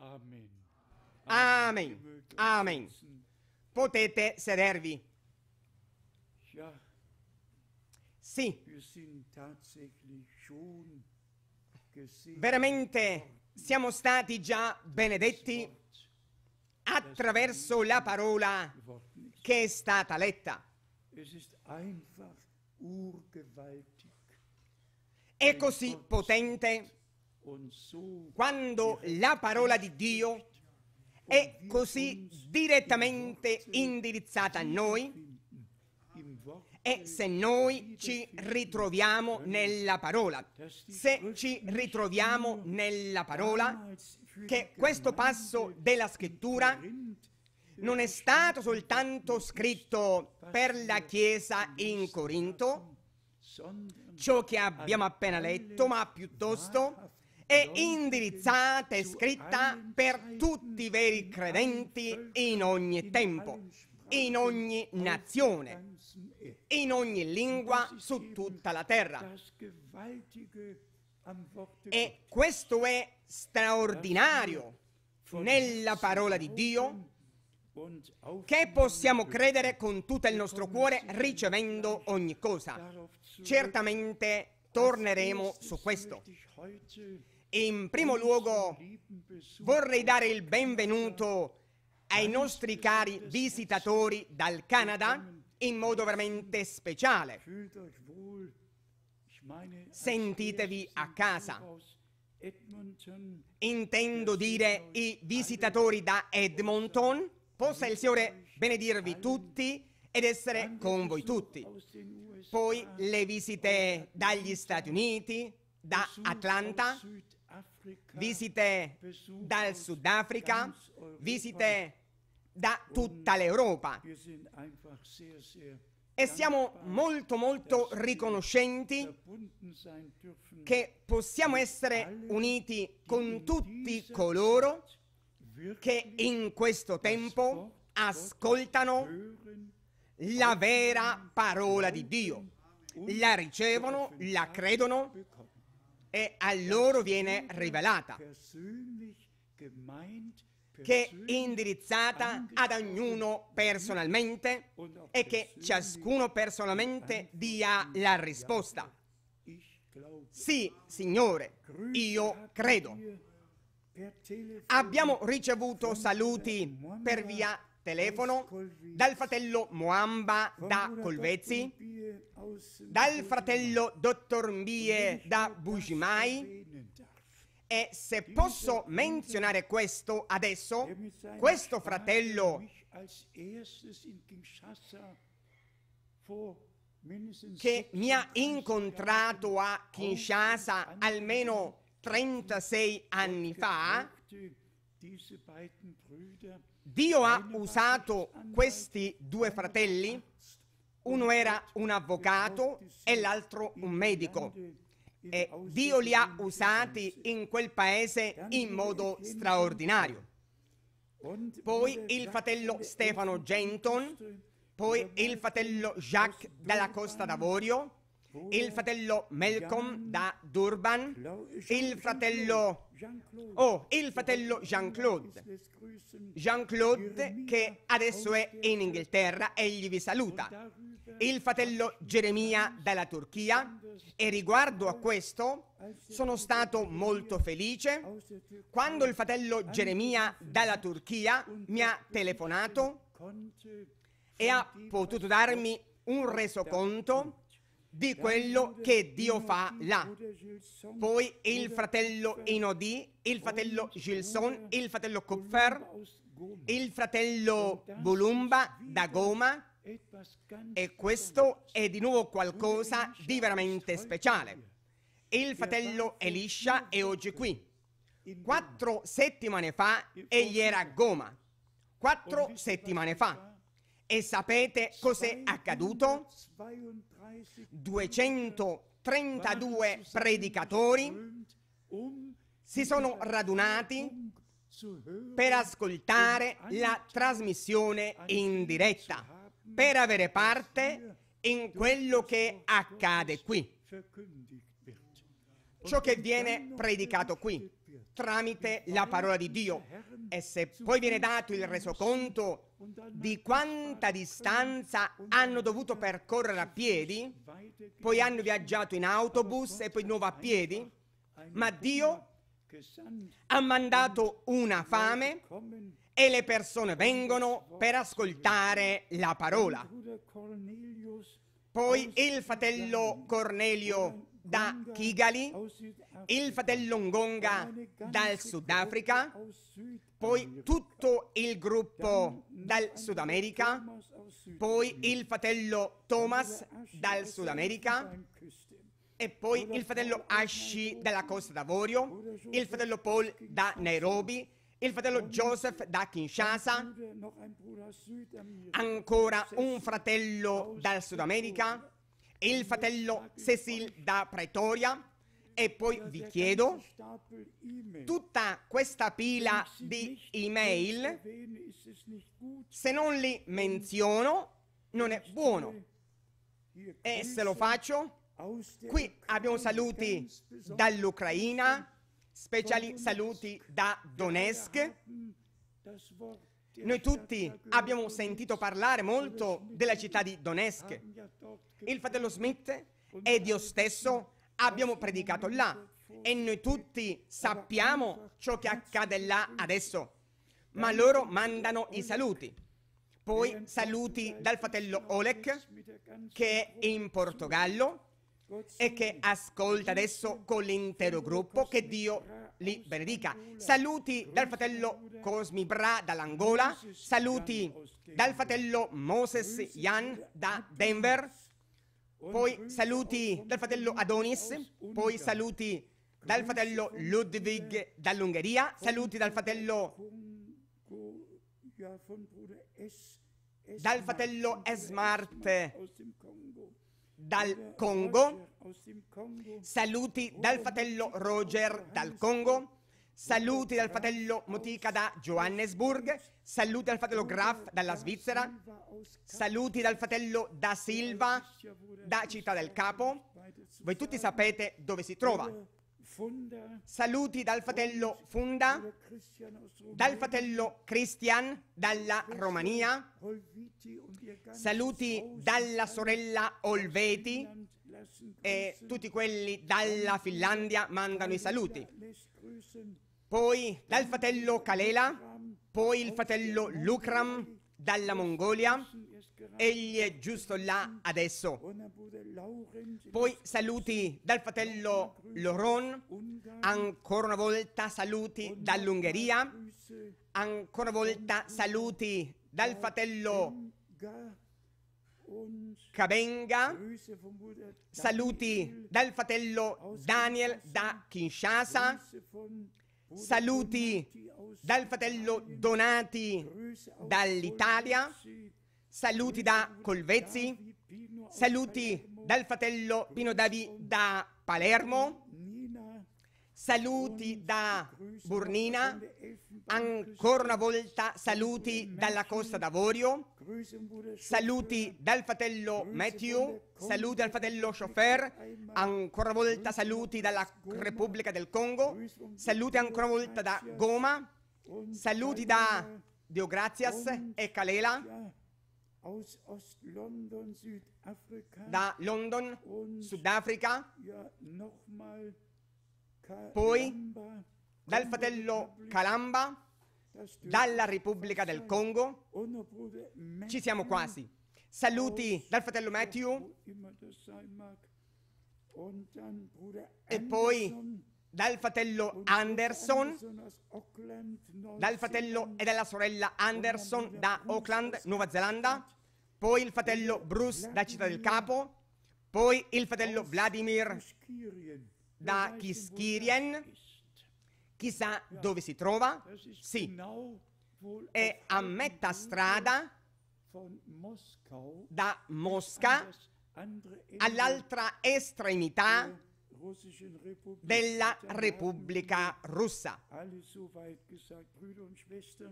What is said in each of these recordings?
Amen. Amen. Amen. Potete sedervi. Sì. Veramente siamo stati già benedetti attraverso la parola che è stata letta. È così potente quando la parola di Dio è così direttamente indirizzata a noi e se noi ci ritroviamo nella parola, se ci ritroviamo nella parola, che questo passo della scrittura non è stato soltanto scritto per la Chiesa in Corinto, ciò che abbiamo appena letto, ma piuttosto è indirizzata e scritta per tutti i veri credenti in ogni tempo, in ogni nazione, in ogni lingua su tutta la terra. E questo è straordinario nella parola di Dio che possiamo credere con tutto il nostro cuore ricevendo ogni cosa. Certamente torneremo su questo. In primo luogo vorrei dare il benvenuto ai nostri cari visitatori dal Canada in modo veramente speciale. Sentitevi a casa. Intendo dire i visitatori da Edmonton. Possa il Signore benedirvi tutti ed essere con voi tutti. Poi le visite dagli Stati Uniti, da Atlanta, visite dal Sudafrica, visite da tutta l'Europa. E siamo molto molto riconoscenti che possiamo essere uniti con tutti coloro che in questo tempo ascoltano la vera parola di Dio, la ricevono, la credono e a loro viene rivelata, che è indirizzata ad ognuno personalmente e che ciascuno personalmente dia la risposta. Sì, Signore, io credo. Abbiamo ricevuto saluti per via telefono dal fratello Moamba da Colvezzi, dal fratello Dottor Mbie da Bujimai e se posso menzionare questo adesso, questo fratello che mi ha incontrato a Kinshasa almeno 36 anni fa, Dio ha usato questi due fratelli? Uno era un avvocato e l'altro un medico. E Dio li ha usati in quel paese in modo straordinario. Poi il fratello Stefano Genton, poi il fratello Jacques dalla Costa d'Avorio, il fratello Malcolm da Durban, il fratello o oh, il fratello Jean-Claude. Jean-Claude che adesso è in Inghilterra, egli vi saluta. Il fratello Geremia dalla Turchia e riguardo a questo sono stato molto felice quando il fratello Geremia dalla Turchia mi ha telefonato e ha potuto darmi un resoconto di quello che Dio fa là. Poi il fratello Inodì, il fratello Gilson, il fratello Kupfer, il fratello Bulumba da Goma. E questo è di nuovo qualcosa di veramente speciale. Il fratello Elisha è oggi qui. Quattro settimane fa egli era a Goma. Quattro settimane fa e sapete cos'è accaduto? 232 predicatori si sono radunati per ascoltare la trasmissione in diretta, per avere parte in quello che accade qui, ciò che viene predicato qui tramite la parola di Dio. E se poi viene dato il resoconto di quanta distanza hanno dovuto percorrere a piedi, poi hanno viaggiato in autobus e poi di nuovo a piedi, ma Dio ha mandato una fame e le persone vengono per ascoltare la parola. Poi il fratello Cornelio da Kigali, il fratello Ngonga dal Sudafrica, poi tutto il gruppo dal Sud America, poi il fratello Thomas dal Sud America, e poi il fratello Ashi dalla Costa d'Avorio, il fratello Paul da Nairobi, il fratello Joseph da Kinshasa, ancora un fratello dal Sud America, il fratello Cecil da Pretoria. E poi vi chiedo, tutta questa pila di email, se non li menziono, non è buono. E se lo faccio, qui abbiamo saluti dall'Ucraina, speciali saluti da Donetsk. Noi tutti abbiamo sentito parlare molto della città di Donetsk. Il fratello Smith ed io stesso abbiamo predicato là e noi tutti sappiamo ciò che accade là adesso. Ma loro mandano i saluti. Poi saluti dal fratello Oleg che è in Portogallo e che ascolta adesso con l'intero gruppo che Dio li benedica. Saluti dal fratello Cosmi Bra dall'Angola, saluti dal fratello Moses Jan da Denver, poi saluti dal fratello Adonis, poi saluti dal fratello Ludwig dall'Ungheria, saluti dal fratello dal fratello Esmart dal Congo, Saluti dal fratello Roger dal Congo. Saluti dal fratello Motica da Johannesburg, saluti dal fratello Graf dalla Svizzera, saluti dal fratello Da Silva da Città del Capo. Voi tutti sapete dove si trova. Saluti dal fratello Funda, dal fratello Christian dalla Romania, saluti dalla sorella Olveti, e tutti quelli dalla Finlandia mandano i saluti. Poi dal fratello Kalela, poi il fratello Lukram dalla Mongolia, egli è giusto là adesso. Poi saluti dal fratello Loron, ancora una volta saluti dall'Ungheria, ancora una volta saluti dal fratello Kabenga, saluti dal fratello Daniel da Kinshasa, saluti dal fratello Donati dall'Italia, saluti da Colvezzi, saluti dal fratello Pino Davi da Palermo, Saluti da Burnina, ancora una volta saluti dalla Costa d'Avorio, saluti dal fratello Matthew, saluti al fratello Chauffeur, ancora una volta saluti dalla Repubblica del Congo, saluti ancora una volta da Goma, saluti da Deograzias e Calela, da London, Sudafrica poi dal fratello Calamba, dalla Repubblica del Congo, ci siamo quasi. Saluti dal fratello Matthew e poi dal fratello Anderson, dal fratello e dalla sorella Anderson da Auckland, Nuova Zelanda, poi il fratello Bruce da Città del Capo, poi il fratello Vladimir da Kiskirien, chissà dove si trova, sì, è a metà strada da Mosca all'altra estremità della Repubblica russa.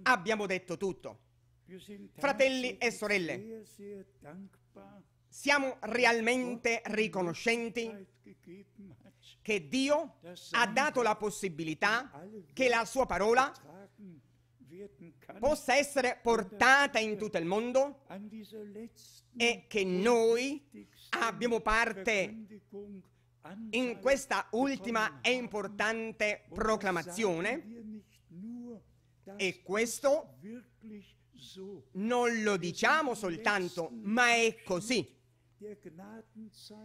Abbiamo detto tutto. Fratelli e sorelle, siamo realmente riconoscenti che Dio ha dato la possibilità che la sua parola possa essere portata in tutto il mondo e che noi abbiamo parte in questa ultima e importante proclamazione e questo non lo diciamo soltanto, ma è così.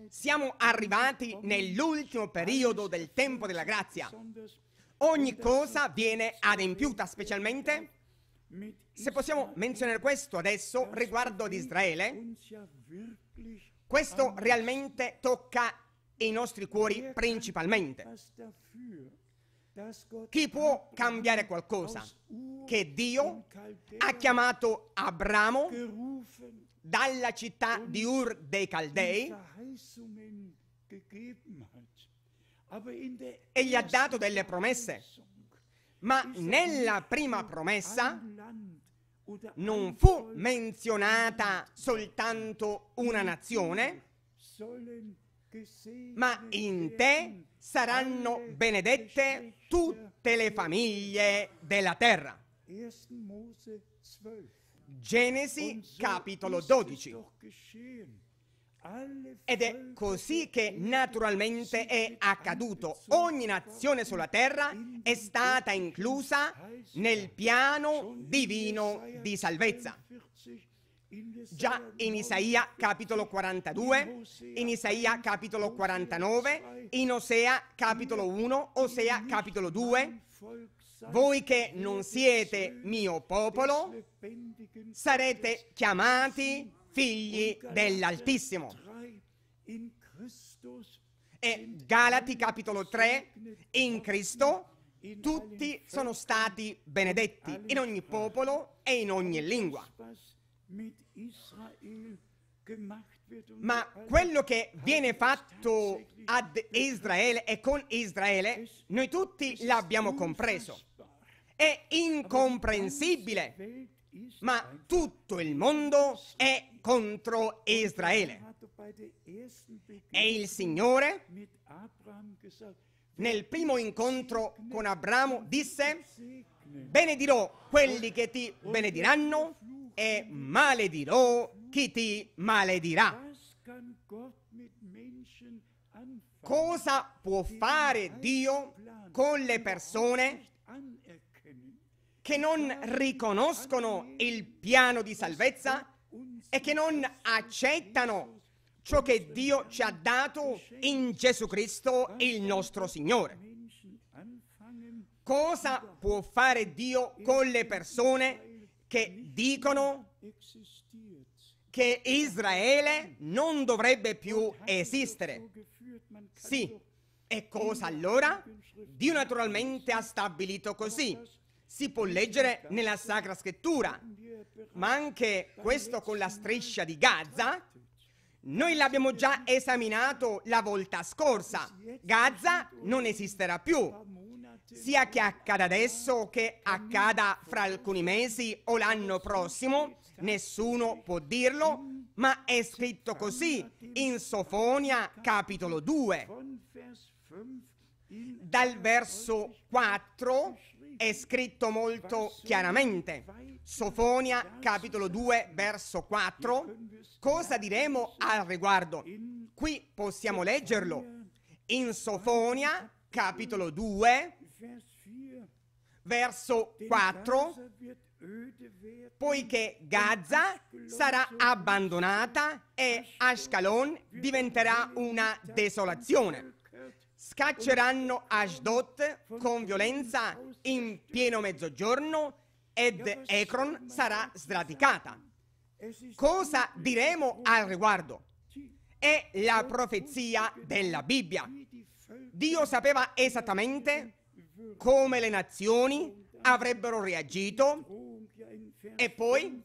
Siamo arrivati nell'ultimo periodo del tempo della grazia. Ogni cosa viene adempiuta, specialmente, se possiamo menzionare questo adesso, riguardo ad Israele, questo realmente tocca i nostri cuori principalmente. Chi può cambiare qualcosa? Che Dio ha chiamato Abramo dalla città di Ur dei Caldei e gli ha dato delle promesse. Ma nella prima promessa non fu menzionata soltanto una nazione, ma in te saranno benedette tutte le famiglie della terra. Genesi capitolo 12. Ed è così che naturalmente è accaduto. Ogni nazione sulla terra è stata inclusa nel piano divino di salvezza. Già in Isaia capitolo 42, in Isaia capitolo 49, in Osea capitolo 1, Osea capitolo 2, voi che non siete mio popolo sarete chiamati figli dell'Altissimo. E Galati capitolo 3, in Cristo tutti sono stati benedetti, in ogni popolo e in ogni lingua. Ma quello che viene fatto ad Israele e con Israele, noi tutti l'abbiamo compreso. È incomprensibile. Ma tutto il mondo è contro Israele. E il Signore nel primo incontro con Abramo disse, benedirò quelli che ti benediranno e maledirò chi ti maledirà. Cosa può fare Dio con le persone che non riconoscono il piano di salvezza e che non accettano ciò che Dio ci ha dato in Gesù Cristo, il nostro Signore. Cosa può fare Dio con le persone che dicono che Israele non dovrebbe più esistere? Sì, e cosa allora? Dio naturalmente ha stabilito così si può leggere nella Sacra Scrittura, ma anche questo con la striscia di Gaza, noi l'abbiamo già esaminato la volta scorsa. Gaza non esisterà più sia che accada adesso che accada fra alcuni mesi o l'anno prossimo, nessuno può dirlo, ma è scritto così in Sofonia capitolo 2. Dal verso 4 è scritto molto chiaramente. Sofonia capitolo 2 verso 4. Cosa diremo al riguardo? Qui possiamo leggerlo. In Sofonia capitolo 2 verso 4. Poiché Gaza sarà abbandonata e Ashkelon diventerà una desolazione. Scacceranno Ashdod con violenza in pieno mezzogiorno ed Ekron sarà sradicata. Cosa diremo al riguardo? È la profezia della Bibbia. Dio sapeva esattamente come le nazioni avrebbero reagito e poi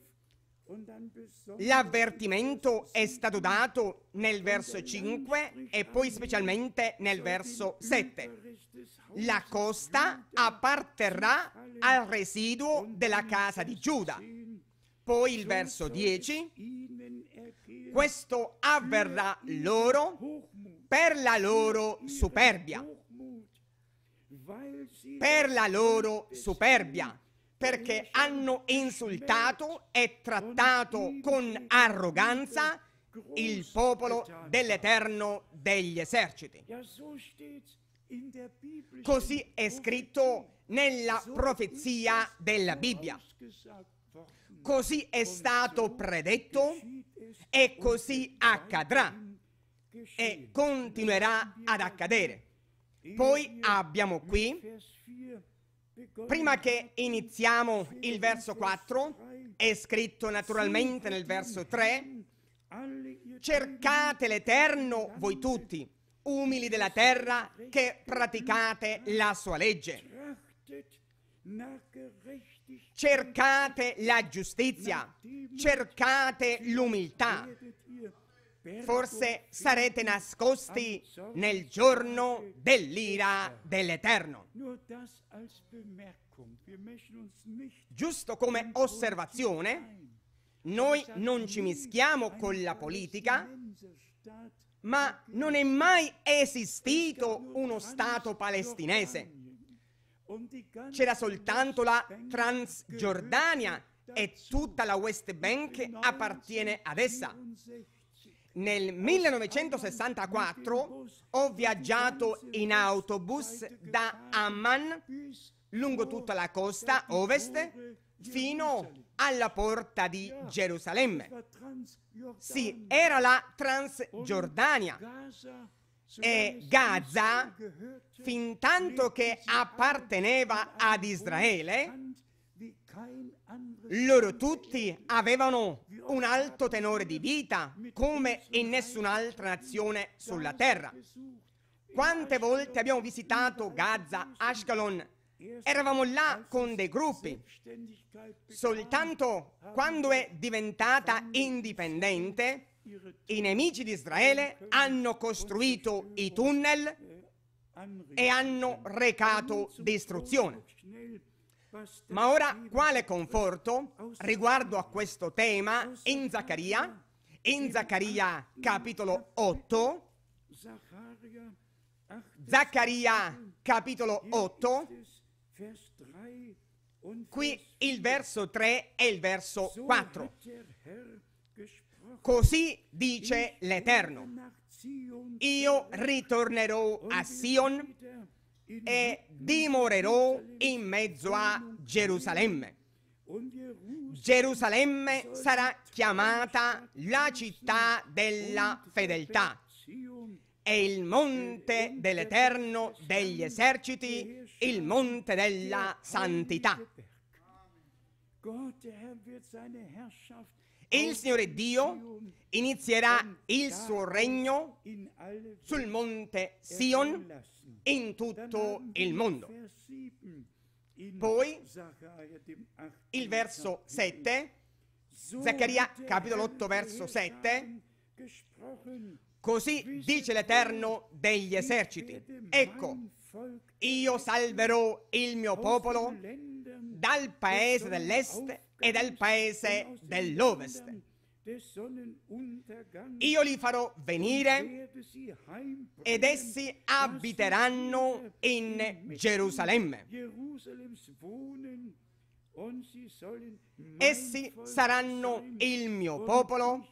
L'avvertimento è stato dato nel verso 5 e poi specialmente nel verso 7. La costa apparterrà al residuo della casa di Giuda. Poi il verso 10. Questo avverrà loro per la loro superbia. Per la loro superbia perché hanno insultato e trattato con arroganza il popolo dell'Eterno degli eserciti. Così è scritto nella profezia della Bibbia. Così è stato predetto e così accadrà e continuerà ad accadere. Poi abbiamo qui Prima che iniziamo il verso 4, è scritto naturalmente nel verso 3, cercate l'Eterno voi tutti, umili della terra, che praticate la sua legge. Cercate la giustizia, cercate l'umiltà Forse sarete nascosti nel giorno dell'ira dell'Eterno. Giusto come osservazione, noi non ci mischiamo con la politica, ma non è mai esistito uno Stato palestinese. C'era soltanto la Transgiordania e tutta la West Bank appartiene ad essa. Nel 1964 ho viaggiato in autobus da Amman lungo tutta la costa ovest fino alla porta di Gerusalemme. Sì, era la Transgiordania e Gaza, fin tanto che apparteneva ad Israele, loro tutti avevano un alto tenore di vita come in nessun'altra nazione sulla terra. Quante volte abbiamo visitato Gaza, Ashkelon, eravamo là con dei gruppi. Soltanto quando è diventata indipendente, i nemici di Israele hanno costruito i tunnel e hanno recato distruzione. Ma ora quale conforto riguardo a questo tema in Zaccaria? In Zaccaria capitolo 8, Zaccaria capitolo 8, qui il verso 3 e il verso 4. Così dice l'Eterno. Io ritornerò a Sion e dimorerò in mezzo a Gerusalemme. Gerusalemme sarà chiamata la città della fedeltà e il monte dell'Eterno degli eserciti, il monte della santità il Signore Dio inizierà il suo regno sul monte Sion in tutto il mondo. Poi il verso 7, Zaccaria capitolo 8 verso 7, così dice l'Eterno degli eserciti, ecco, io salverò il mio popolo dal paese dell'est e del paese dell'ovest. Io li farò venire ed essi abiteranno in Gerusalemme. Essi saranno il mio popolo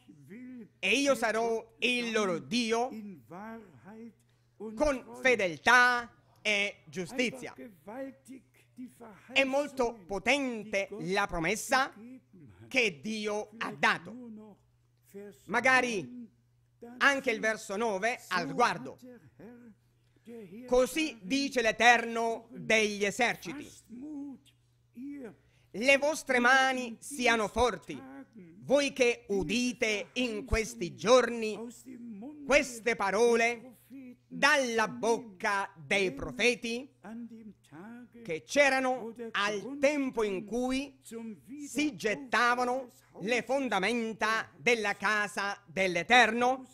e io sarò il loro Dio con fedeltà e giustizia. È molto potente la promessa che Dio ha dato. Magari anche il verso 9 al riguardo. Così dice l'Eterno degli eserciti. Le vostre mani siano forti, voi che udite in questi giorni queste parole dalla bocca dei profeti che c'erano al tempo in cui si gettavano le fondamenta della casa dell'Eterno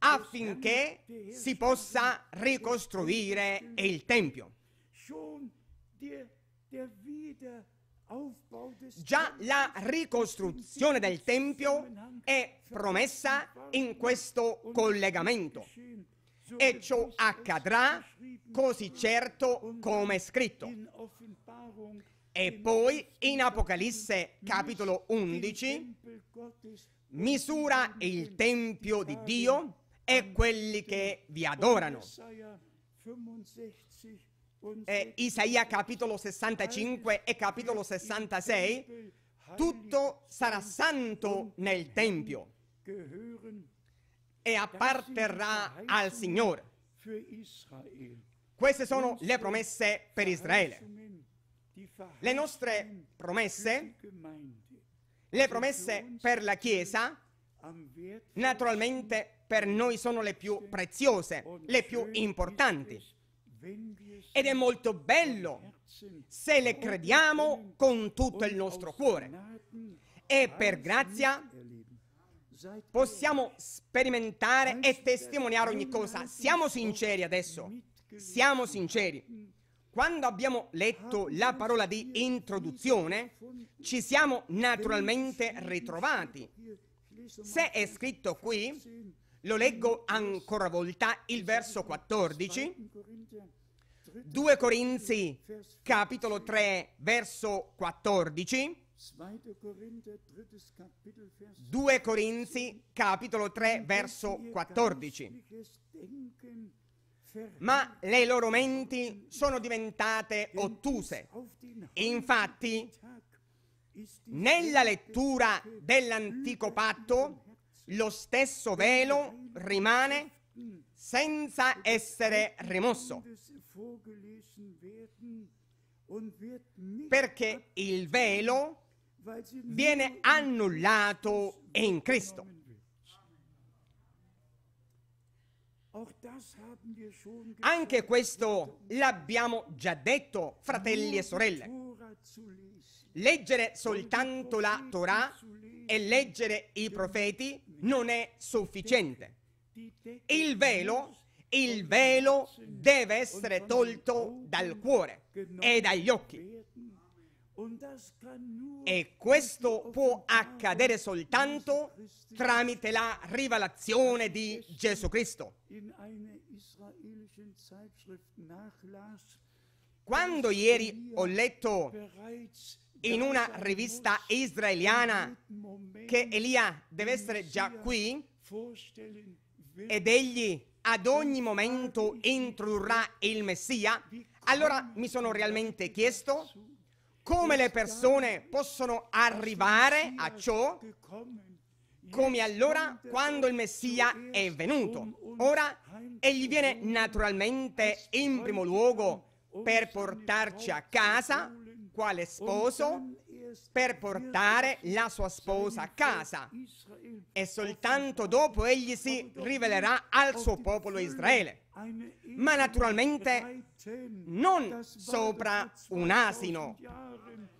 affinché si possa ricostruire il Tempio. Già la ricostruzione del Tempio è promessa in questo collegamento e ciò accadrà così certo come è scritto. E poi in Apocalisse capitolo 11 misura il Tempio di Dio e quelli che vi adorano. Eh, Isaia capitolo 65 e capitolo 66, tutto sarà santo nel Tempio e apparterrà al Signore. Queste sono le promesse per Israele. Le nostre promesse, le promesse per la Chiesa, naturalmente per noi sono le più preziose, le più importanti. Ed è molto bello se le crediamo con tutto il nostro cuore. E per grazia Possiamo sperimentare e testimoniare ogni cosa. Siamo sinceri adesso. Siamo sinceri. Quando abbiamo letto la parola di introduzione, ci siamo naturalmente ritrovati. Se è scritto qui, lo leggo ancora una volta, il verso 14, 2 Corinzi capitolo 3 verso 14, 2 Corinzi capitolo 3 verso 14. Ma le loro menti sono diventate ottuse. Infatti, nella lettura dell'antico patto, lo stesso velo rimane senza essere rimosso. Perché il velo viene annullato in Cristo. Anche questo l'abbiamo già detto, fratelli e sorelle. Leggere soltanto la Torah e leggere i profeti non è sufficiente. Il velo, il velo deve essere tolto dal cuore e dagli occhi. E questo può accadere soltanto tramite la rivelazione di Gesù Cristo. Quando ieri ho letto in una rivista israeliana che Elia deve essere già qui ed egli ad ogni momento introdurrà il Messia, allora mi sono realmente chiesto come le persone possono arrivare a ciò, come allora quando il Messia è venuto. Ora egli viene naturalmente in primo luogo per portarci a casa, quale sposo, per portare la sua sposa a casa e soltanto dopo egli si rivelerà al suo popolo Israele. Ma naturalmente non sopra un asino.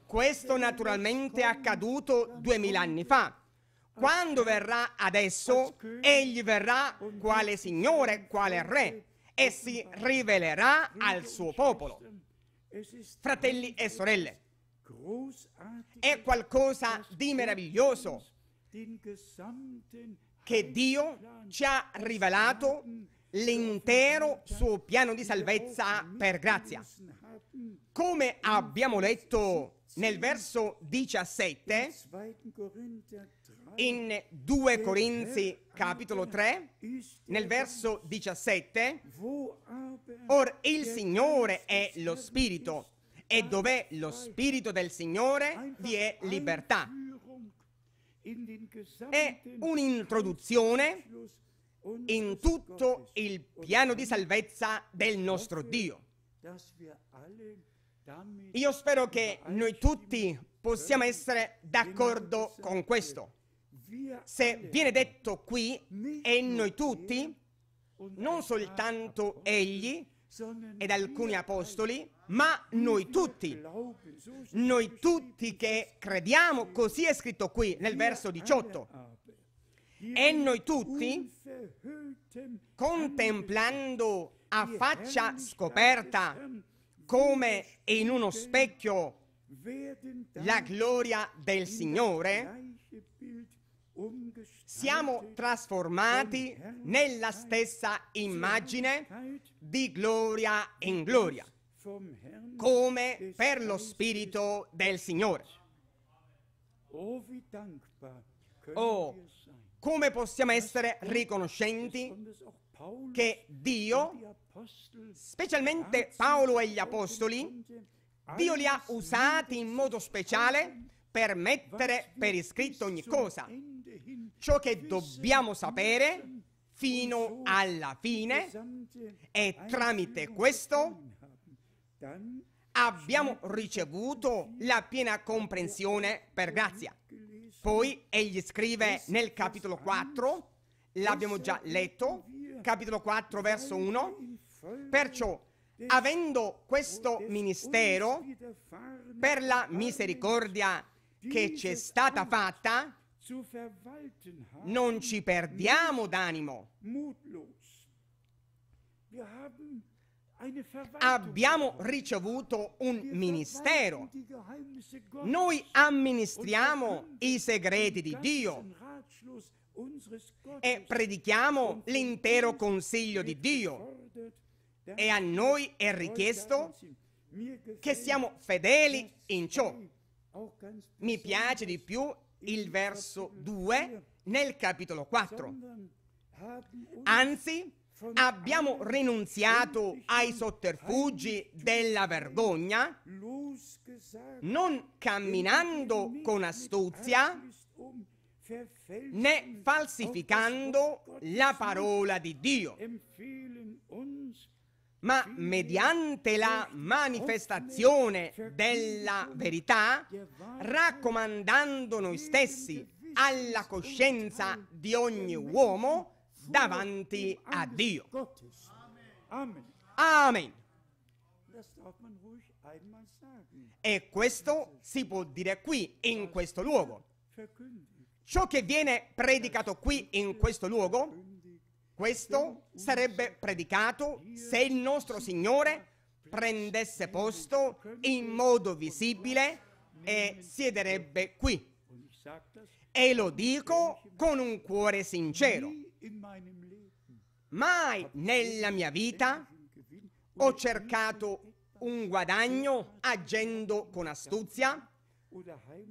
Questo naturalmente è accaduto duemila anni fa. Quando verrà adesso, egli verrà quale signore, quale re, e si rivelerà al suo popolo. Fratelli e sorelle, è qualcosa di meraviglioso che Dio ci ha rivelato l'intero suo piano di salvezza per grazia. Come abbiamo letto nel verso 17, in 2 Corinzi capitolo 3, nel verso 17, or il Signore è lo Spirito e dov'è lo Spirito del Signore vi è libertà. È un'introduzione in tutto il piano di salvezza del nostro Dio. Io spero che noi tutti possiamo essere d'accordo con questo. Se viene detto qui e noi tutti, non soltanto egli ed alcuni apostoli, ma noi tutti, noi tutti che crediamo, così è scritto qui nel verso 18, e noi tutti, contemplando a faccia scoperta, come in uno specchio, la gloria del Signore, siamo trasformati nella stessa immagine di gloria in gloria come per lo Spirito del Signore. Oh, come possiamo essere riconoscenti che Dio, specialmente Paolo e gli Apostoli, Dio li ha usati in modo speciale per mettere per iscritto ogni cosa, ciò che dobbiamo sapere fino alla fine e tramite questo Abbiamo ricevuto la piena comprensione per grazia. Poi egli scrive nel capitolo 4, l'abbiamo già letto, capitolo 4 verso 1, perciò avendo questo ministero per la misericordia che ci è stata fatta, non ci perdiamo d'animo abbiamo ricevuto un ministero. Noi amministriamo i segreti di Dio e predichiamo l'intero consiglio di Dio. E a noi è richiesto che siamo fedeli in ciò. Mi piace di più il verso 2 nel capitolo 4. Anzi, Abbiamo rinunziato ai sotterfugi della vergogna, non camminando con astuzia, né falsificando la parola di Dio, ma mediante la manifestazione della verità, raccomandando noi stessi alla coscienza di ogni uomo davanti a Dio. Amen. E questo si può dire qui, in questo luogo. Ciò che viene predicato qui, in questo luogo, questo sarebbe predicato se il nostro Signore prendesse posto in modo visibile e siederebbe qui. E lo dico con un cuore sincero. Mai nella mia vita ho cercato un guadagno agendo con astuzia,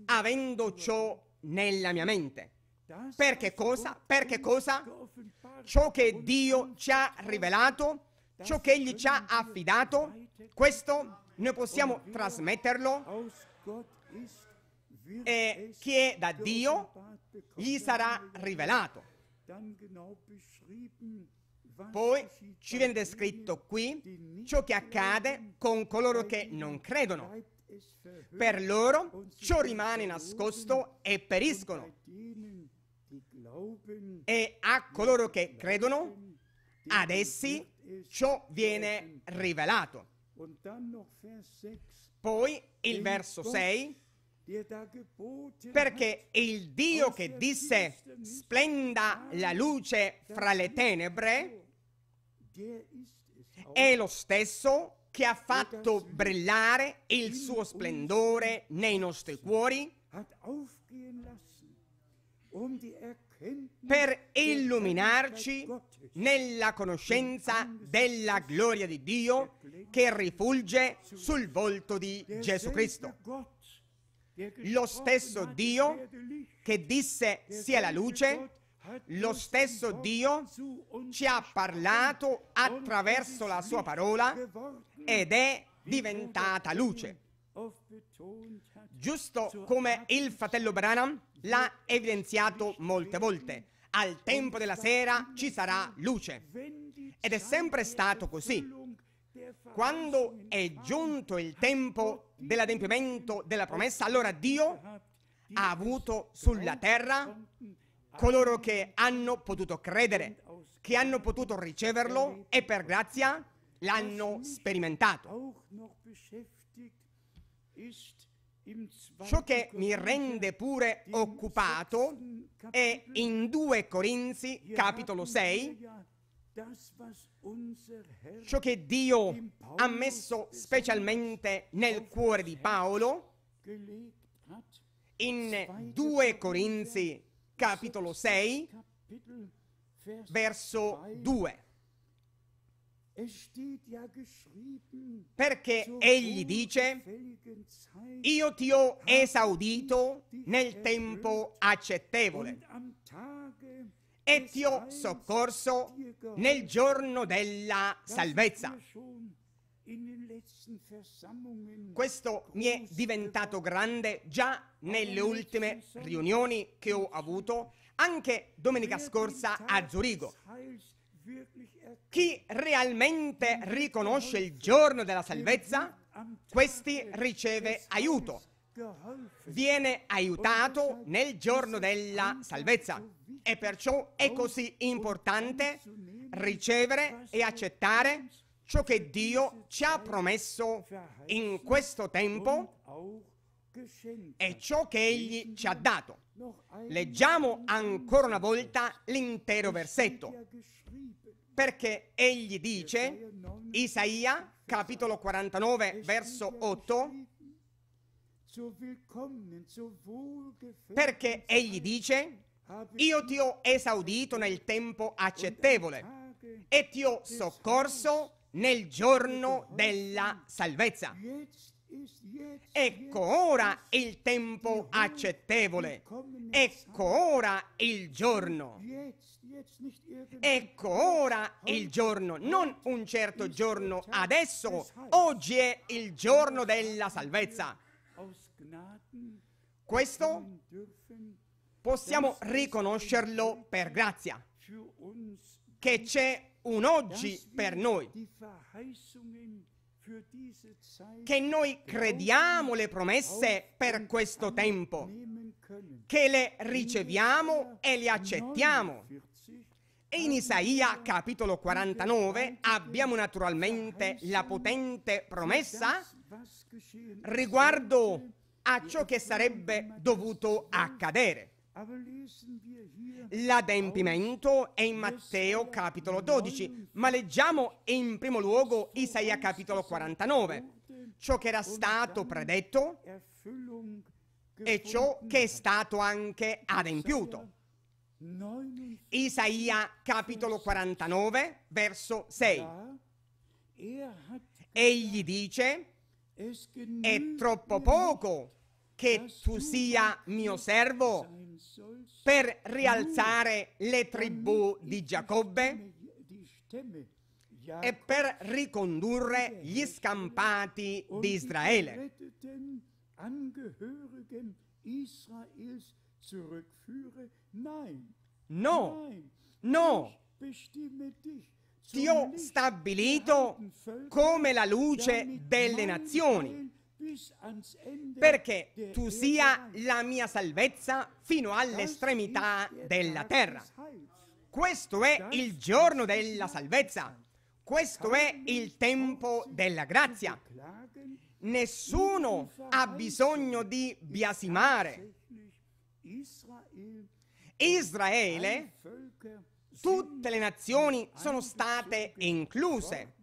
avendo ciò nella mia mente. Perché cosa? Perché cosa? Ciò che Dio ci ha rivelato, ciò che Egli ci ha affidato, questo noi possiamo trasmetterlo e chi è da Dio gli sarà rivelato. Poi ci viene descritto qui ciò che accade con coloro che non credono. Per loro ciò rimane nascosto e periscono. E a coloro che credono, ad essi ciò viene rivelato. Poi il verso 6 perché il Dio che disse splenda la luce fra le tenebre è lo stesso che ha fatto brillare il suo splendore nei nostri cuori per illuminarci nella conoscenza della gloria di Dio che rifulge sul volto di Gesù Cristo. Lo stesso Dio che disse sia la luce, lo stesso Dio ci ha parlato attraverso la sua parola ed è diventata luce. Giusto come il fratello Branham l'ha evidenziato molte volte. Al tempo della sera ci sarà luce. Ed è sempre stato così. Quando è giunto il tempo dell'adempimento della promessa, allora Dio ha avuto sulla terra coloro che hanno potuto credere, che hanno potuto riceverlo e per grazia l'hanno sperimentato. Ciò che mi rende pure occupato è in 2 Corinzi capitolo 6 Ciò che Dio ha messo specialmente nel cuore di Paolo in 2 Corinzi capitolo 6 verso 2. Perché egli dice, io ti ho esaudito nel tempo accettevole e ti ho soccorso nel giorno della salvezza. Questo mi è diventato grande già nelle ultime riunioni che ho avuto, anche domenica scorsa a Zurigo. Chi realmente riconosce il giorno della salvezza, questi riceve aiuto viene aiutato nel giorno della salvezza e perciò è così importante ricevere e accettare ciò che Dio ci ha promesso in questo tempo e ciò che Egli ci ha dato. Leggiamo ancora una volta l'intero versetto, perché Egli dice, Isaia capitolo 49 verso 8, perché egli dice, io ti ho esaudito nel tempo accettevole e ti ho soccorso nel giorno della salvezza. Ecco ora il tempo accettevole. Ecco ora il giorno. Ecco ora il giorno, non un certo giorno adesso. Oggi è il giorno della salvezza. Questo possiamo riconoscerlo per grazia, che c'è un oggi per noi, che noi crediamo le promesse per questo tempo, che le riceviamo e le accettiamo. E in Isaia capitolo 49 abbiamo naturalmente la potente promessa riguardo a ciò che sarebbe dovuto accadere. L'adempimento è in Matteo capitolo 12, ma leggiamo in primo luogo Isaia capitolo 49. Ciò che era stato predetto e ciò che è stato anche adempiuto. Isaia capitolo 49, verso 6. Egli dice, è troppo poco che tu sia mio servo per rialzare le tribù di Giacobbe e per ricondurre gli scampati di Israele. No, no, ti ho stabilito come la luce delle nazioni, perché tu sia la mia salvezza fino all'estremità della terra. Questo è il giorno della salvezza, questo è il tempo della grazia. Nessuno ha bisogno di biasimare. Israele Tutte le nazioni sono state incluse.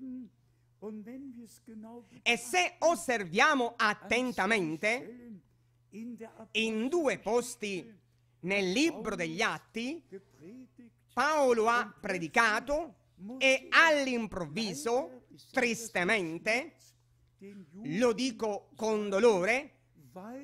E se osserviamo attentamente, in due posti nel libro degli Atti, Paolo ha predicato e all'improvviso, tristemente, lo dico con dolore,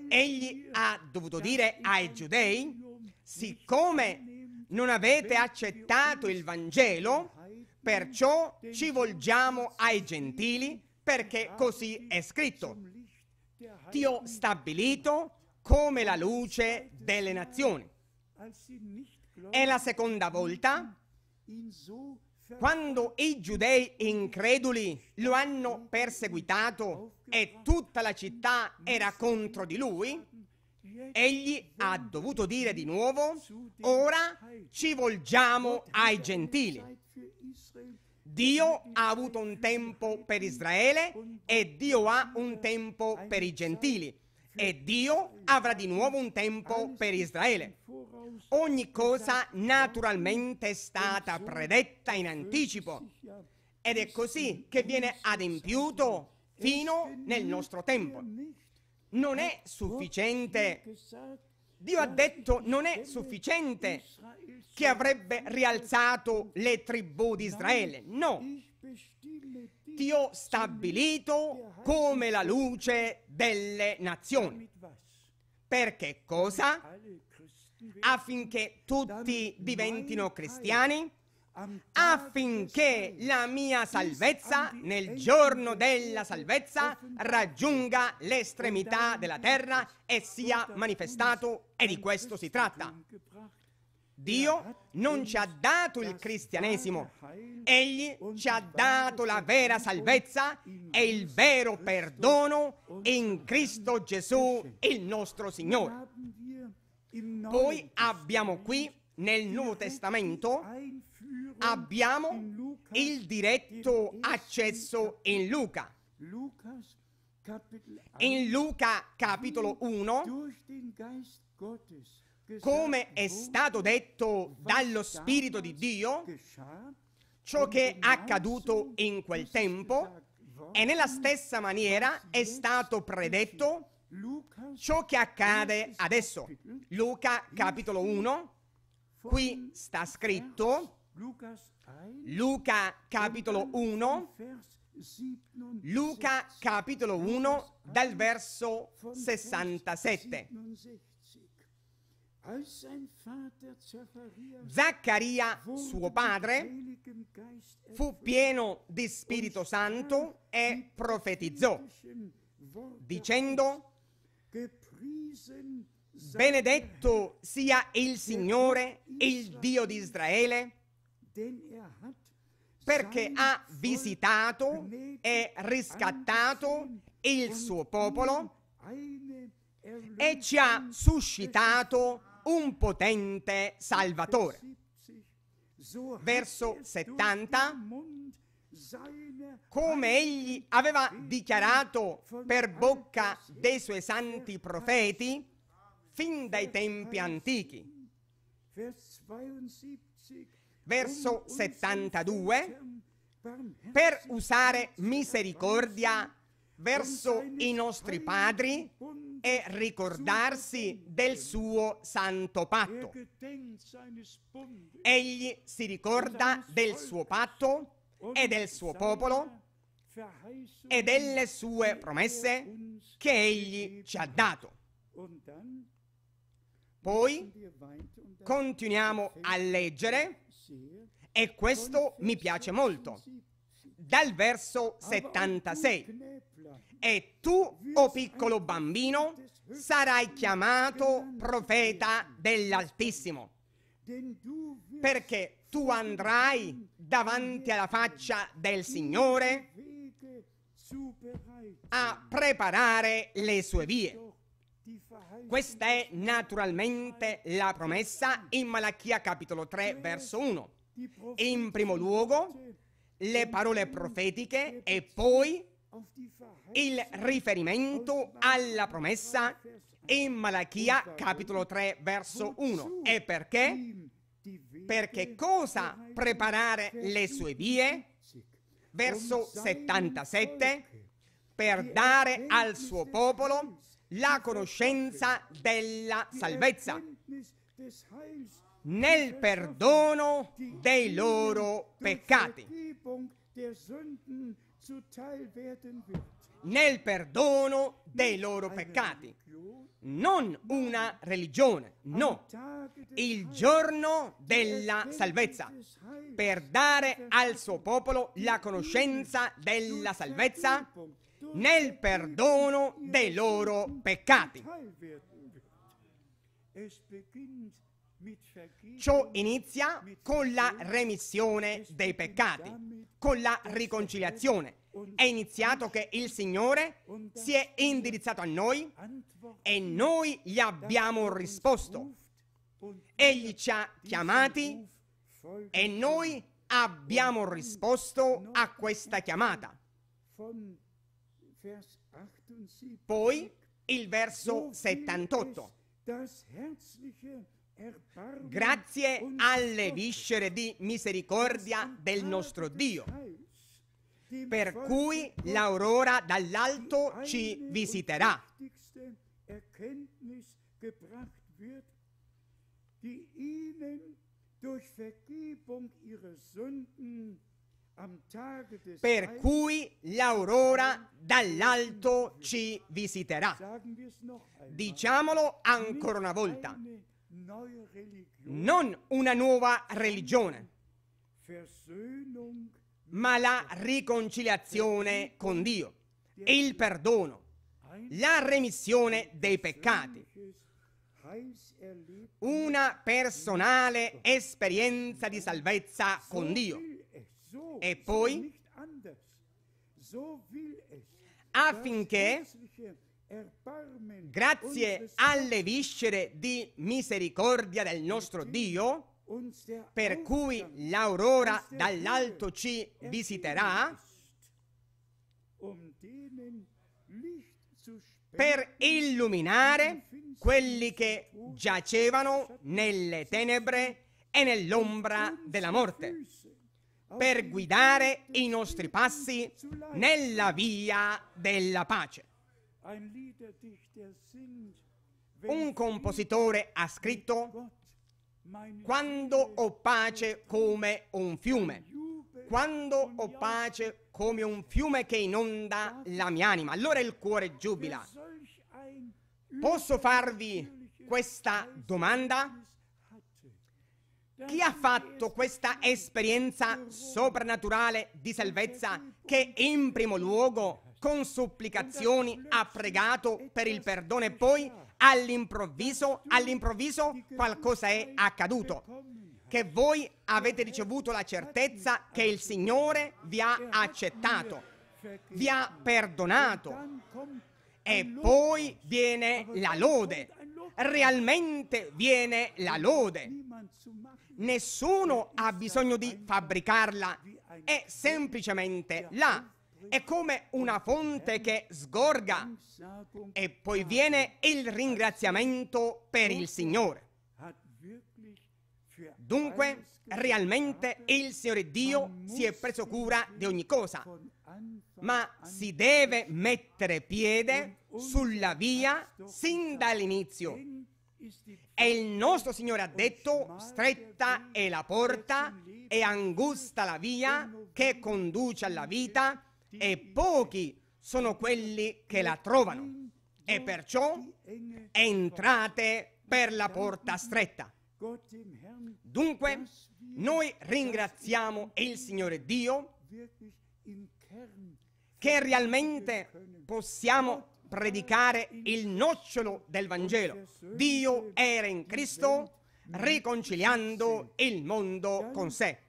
egli ha dovuto dire ai giudei, siccome non avete accettato il Vangelo, perciò ci volgiamo ai gentili, perché così è scritto. Ti ho stabilito come la luce delle nazioni. È la seconda volta quando i giudei increduli lo hanno perseguitato e tutta la città era contro di lui, Egli ha dovuto dire di nuovo, ora ci volgiamo ai gentili. Dio ha avuto un tempo per Israele e Dio ha un tempo per i gentili e Dio avrà di nuovo un tempo per Israele. Ogni cosa naturalmente è stata predetta in anticipo ed è così che viene adempiuto fino nel nostro tempo non è sufficiente. Dio ha detto non è sufficiente che avrebbe rialzato le tribù di Israele. No, ti ho stabilito come la luce delle nazioni. Perché cosa? Affinché tutti diventino cristiani affinché la mia salvezza nel giorno della salvezza raggiunga l'estremità della terra e sia manifestato e di questo si tratta. Dio non ci ha dato il cristianesimo, egli ci ha dato la vera salvezza e il vero perdono in Cristo Gesù, il nostro Signore. Poi abbiamo qui nel Nuovo Testamento abbiamo il diretto accesso in Luca. In Luca capitolo 1, come è stato detto dallo Spirito di Dio, ciò che è accaduto in quel tempo e nella stessa maniera è stato predetto ciò che accade adesso. Luca capitolo 1, qui sta scritto Luca capitolo 1, Luca capitolo 1 dal verso 67. Zaccaria, suo padre, fu pieno di Spirito Santo e profetizzò, dicendo, benedetto sia il Signore, il Dio di Israele, Er perché ha visitato e riscattato il suo popolo e ci ha suscitato un potente Salvatore. Verso 70, come egli aveva dichiarato per bocca dei suoi santi profeti fin dai tempi antichi verso 72, per usare misericordia verso i nostri padri e ricordarsi del suo santo patto. Egli si ricorda del suo patto e del suo popolo e delle sue promesse che egli ci ha dato. Poi continuiamo a leggere e questo mi piace molto. Dal verso 76. E tu, o piccolo bambino, sarai chiamato profeta dell'Altissimo, perché tu andrai davanti alla faccia del Signore a preparare le sue vie. Questa è naturalmente la promessa in Malachia capitolo 3 verso 1 in primo luogo le parole profetiche e poi il riferimento alla promessa in Malachia capitolo 3 verso 1. E perché? Perché cosa preparare le sue vie? Verso 77 per dare al suo popolo la conoscenza della salvezza nel perdono dei loro peccati. Nel perdono dei loro peccati. Non una religione, no. Il giorno della salvezza. Per dare al suo popolo la conoscenza della salvezza nel perdono dei loro peccati. Es beginnt Ciò inizia con la remissione dei peccati, con la riconciliazione. È iniziato che il Signore si è indirizzato a noi e noi gli abbiamo risposto. Egli ci ha chiamati e noi abbiamo risposto a questa chiamata. Poi il verso 78. Grazie alle viscere di misericordia del nostro Dio, per cui l'aurora dall'alto ci visiterà. per cui l'aurora dall'alto ci visiterà. Diciamolo ancora una volta, non una nuova religione, ma la riconciliazione con Dio, il perdono, la remissione dei peccati, una personale esperienza di salvezza con Dio. E poi, affinché Er Grazie alle viscere di misericordia del nostro Dio, per cui l'aurora dall'alto ci visiterà, per illuminare quelli che giacevano nelle tenebre e nell'ombra della morte, per guidare i nostri passi nella via della pace. Un compositore ha scritto quando ho pace come un fiume, quando ho pace come un fiume che inonda la mia anima, allora il cuore giubila. Posso farvi questa domanda? Chi ha fatto questa esperienza soprannaturale di salvezza che in primo luogo con supplicazioni ha pregato per il perdono e poi all'improvviso, all'improvviso qualcosa è accaduto. Che voi avete ricevuto la certezza che il Signore vi ha accettato, vi ha perdonato. E poi viene la lode. Realmente viene la lode. Nessuno ha bisogno di fabbricarla, è semplicemente là è come una fonte che sgorga e poi viene il ringraziamento per il Signore. Dunque, realmente il Signore Dio si è preso cura di ogni cosa, ma si deve mettere piede sulla via sin dall'inizio. E il nostro Signore ha detto, stretta è la porta e angusta la via che conduce alla vita e pochi sono quelli che la trovano. E perciò entrate per la porta stretta. Dunque, noi ringraziamo il Signore Dio che realmente possiamo predicare il nocciolo del Vangelo. Dio era in Cristo riconciliando il mondo con sé.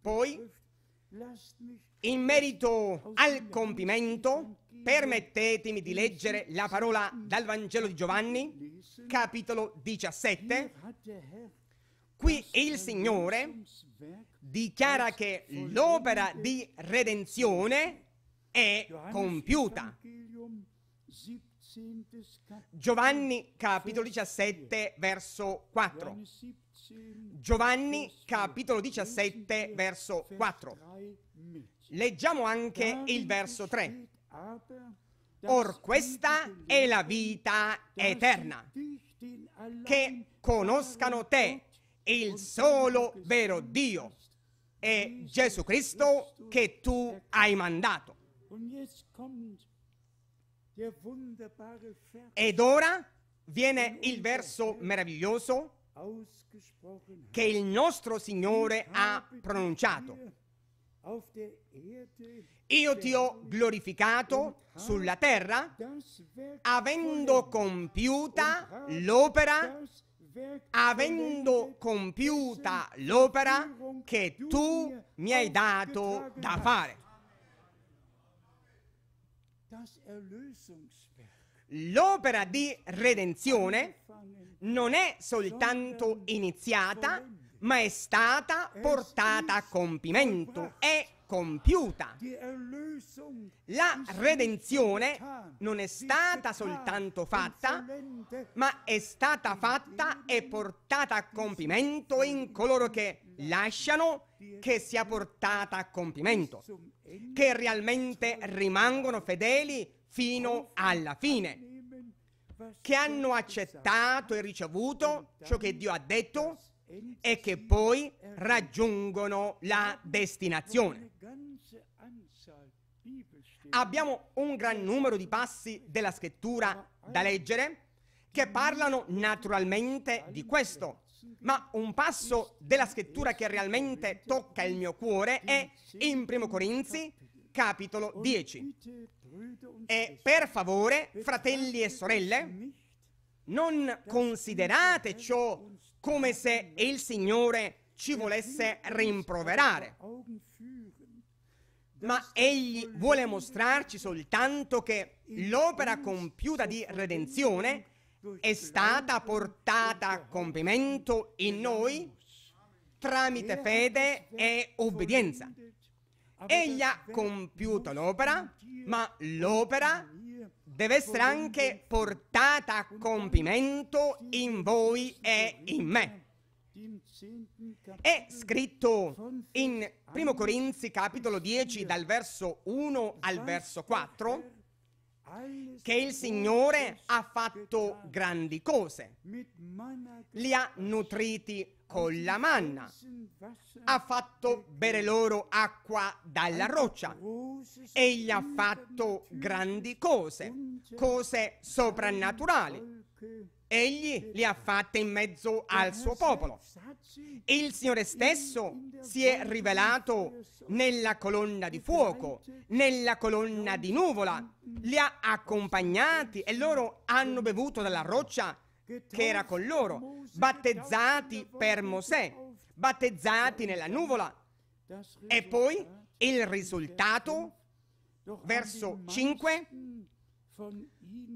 Poi in merito al compimento, permettetemi di leggere la parola dal Vangelo di Giovanni, capitolo 17. Qui il Signore dichiara che l'opera di redenzione è compiuta. Giovanni capitolo 17 verso 4. Giovanni capitolo 17 verso 4. Leggiamo anche il verso 3. Or questa è la vita eterna, che conoscano te, il solo vero Dio, e Gesù Cristo che tu hai mandato. Ed ora viene il verso meraviglioso che il nostro Signore ha pronunciato. Io ti ho glorificato sulla terra avendo compiuta l'opera avendo compiuta l'opera che tu mi hai dato da fare. L'opera di redenzione non è soltanto iniziata, ma è stata portata a compimento, è compiuta. La redenzione non è stata soltanto fatta, ma è stata fatta e portata a compimento in coloro che lasciano che sia portata a compimento, che realmente rimangono fedeli fino alla fine, che hanno accettato e ricevuto ciò che Dio ha detto e che poi raggiungono la destinazione. Abbiamo un gran numero di passi della scrittura da leggere che parlano naturalmente di questo, ma un passo della scrittura che realmente tocca il mio cuore è in Primo Corinzi capitolo 10. E per favore, fratelli e sorelle, non considerate ciò come se il Signore ci volesse rimproverare, ma Egli vuole mostrarci soltanto che l'opera compiuta di redenzione è stata portata a compimento in noi tramite fede e obbedienza. Egli ha compiuto l'opera, ma l'opera deve essere anche portata a compimento in voi e in me. È scritto in 1 Corinzi capitolo 10 dal verso 1 al verso 4 che il Signore ha fatto grandi cose, li ha nutriti con la manna. Ha fatto bere loro acqua dalla roccia. Egli ha fatto grandi cose, cose soprannaturali. Egli li ha fatte in mezzo al suo popolo. Il Signore stesso si è rivelato nella colonna di fuoco, nella colonna di nuvola, li ha accompagnati e loro hanno bevuto dalla roccia che era con loro, battezzati per Mosè, battezzati nella nuvola. E poi il risultato, verso 5,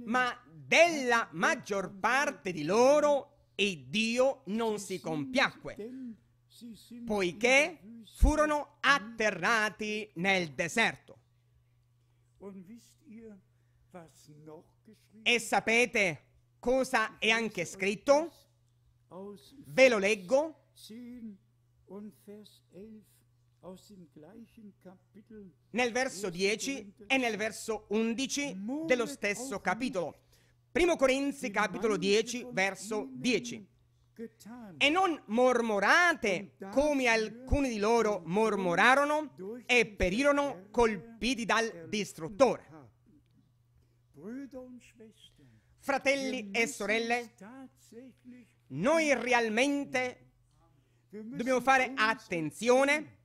ma della maggior parte di loro e Dio non si compiacque, poiché furono atterrati nel deserto. E sapete cosa è anche scritto. Ve lo leggo. Nel verso 10 e nel verso 11 dello stesso capitolo. Primo Corinzi capitolo 10 verso 10. E non mormorate come alcuni di loro mormorarono e perirono colpiti dal distruttore. Fratelli e sorelle, noi realmente dobbiamo fare attenzione,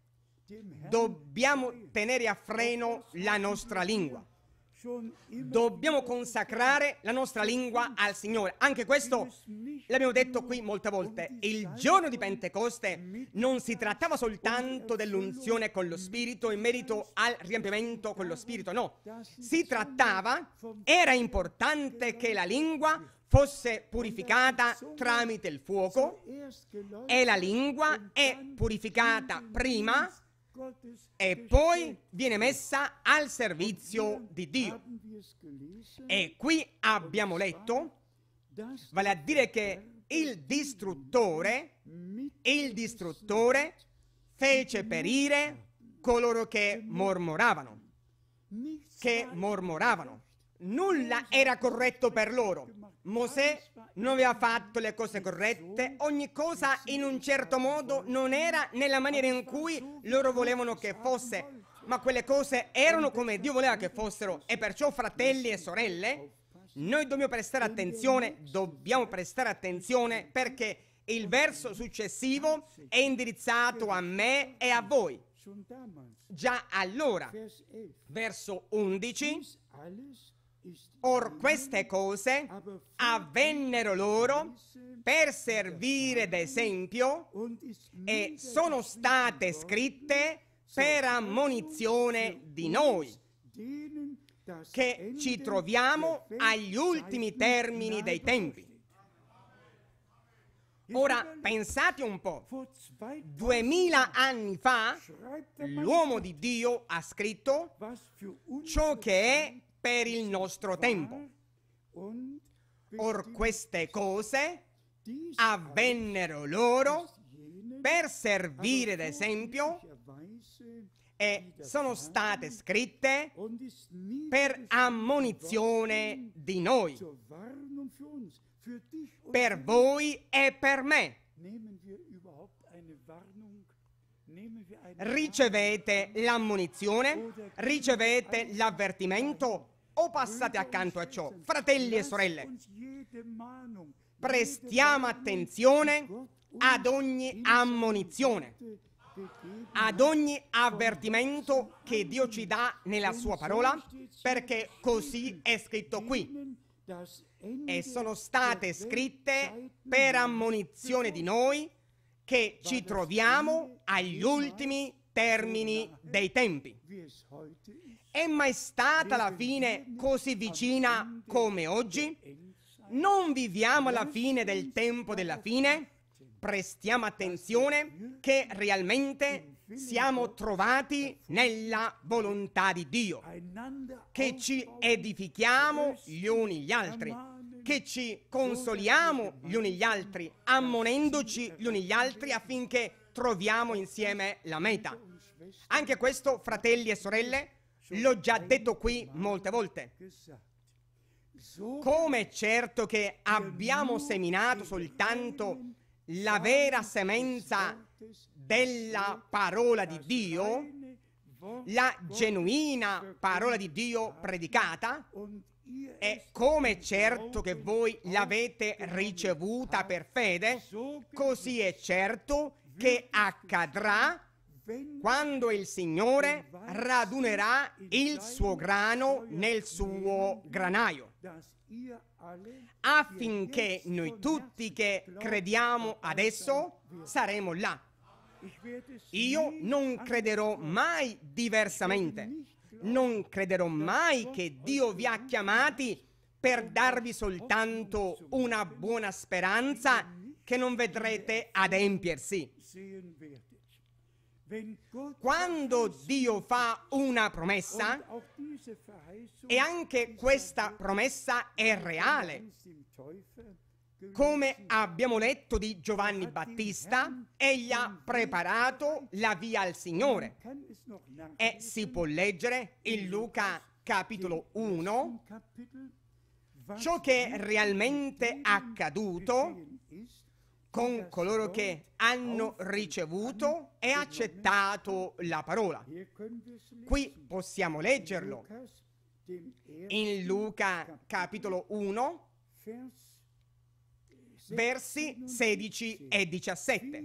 dobbiamo tenere a freno la nostra lingua. Dobbiamo consacrare la nostra lingua al Signore. Anche questo l'abbiamo detto qui molte volte. Il giorno di Pentecoste non si trattava soltanto dell'unzione con lo Spirito in merito al riempimento con lo Spirito, no. Si trattava, era importante che la lingua fosse purificata tramite il fuoco e la lingua è purificata prima e poi viene messa al servizio di Dio. E qui abbiamo letto, vale a dire che il distruttore, il distruttore fece perire coloro che mormoravano, che mormoravano. Nulla era corretto per loro, Mosè non aveva fatto le cose corrette, ogni cosa in un certo modo non era nella maniera in cui loro volevano che fosse, ma quelle cose erano come Dio voleva che fossero e perciò fratelli e sorelle, noi dobbiamo prestare attenzione, dobbiamo prestare attenzione perché il verso successivo è indirizzato a me e a voi. Già allora, verso 11, Or queste cose avvennero loro per servire d'esempio e sono state scritte per ammonizione di noi, che ci troviamo agli ultimi termini dei tempi. Ora pensate un po', duemila anni fa l'uomo di Dio ha scritto ciò che è per il nostro tempo. Or queste cose avvennero loro per servire d'esempio e sono state scritte per ammonizione di noi, per voi e per me. Ricevete l'ammonizione, ricevete l'avvertimento o passate accanto a ciò. Fratelli e sorelle, prestiamo attenzione ad ogni ammonizione, ad ogni avvertimento che Dio ci dà nella sua parola, perché così è scritto qui. E sono state scritte per ammonizione di noi che ci troviamo agli ultimi termini dei tempi è mai stata la fine così vicina come oggi? Non viviamo la fine del tempo della fine? Prestiamo attenzione che realmente siamo trovati nella volontà di Dio, che ci edifichiamo gli uni gli altri, che ci consoliamo gli uni gli altri, ammonendoci gli uni gli altri affinché troviamo insieme la meta. Anche questo, fratelli e sorelle, L'ho già detto qui molte volte. Come è certo che abbiamo seminato soltanto la vera semenza della parola di Dio, la genuina parola di Dio predicata, e come è certo che voi l'avete ricevuta per fede, così è certo che accadrà quando il Signore radunerà il suo grano nel suo granaio, affinché noi tutti che crediamo adesso saremo là. Io non crederò mai diversamente, non crederò mai che Dio vi ha chiamati per darvi soltanto una buona speranza che non vedrete adempiersi. Quando Dio fa una promessa, e anche questa promessa è reale, come abbiamo letto di Giovanni Battista, egli ha preparato la via al Signore. E si può leggere in Luca capitolo 1 ciò che è realmente accaduto con coloro che hanno ricevuto e accettato la parola. Qui possiamo leggerlo in Luca capitolo 1, versi 16 e 17.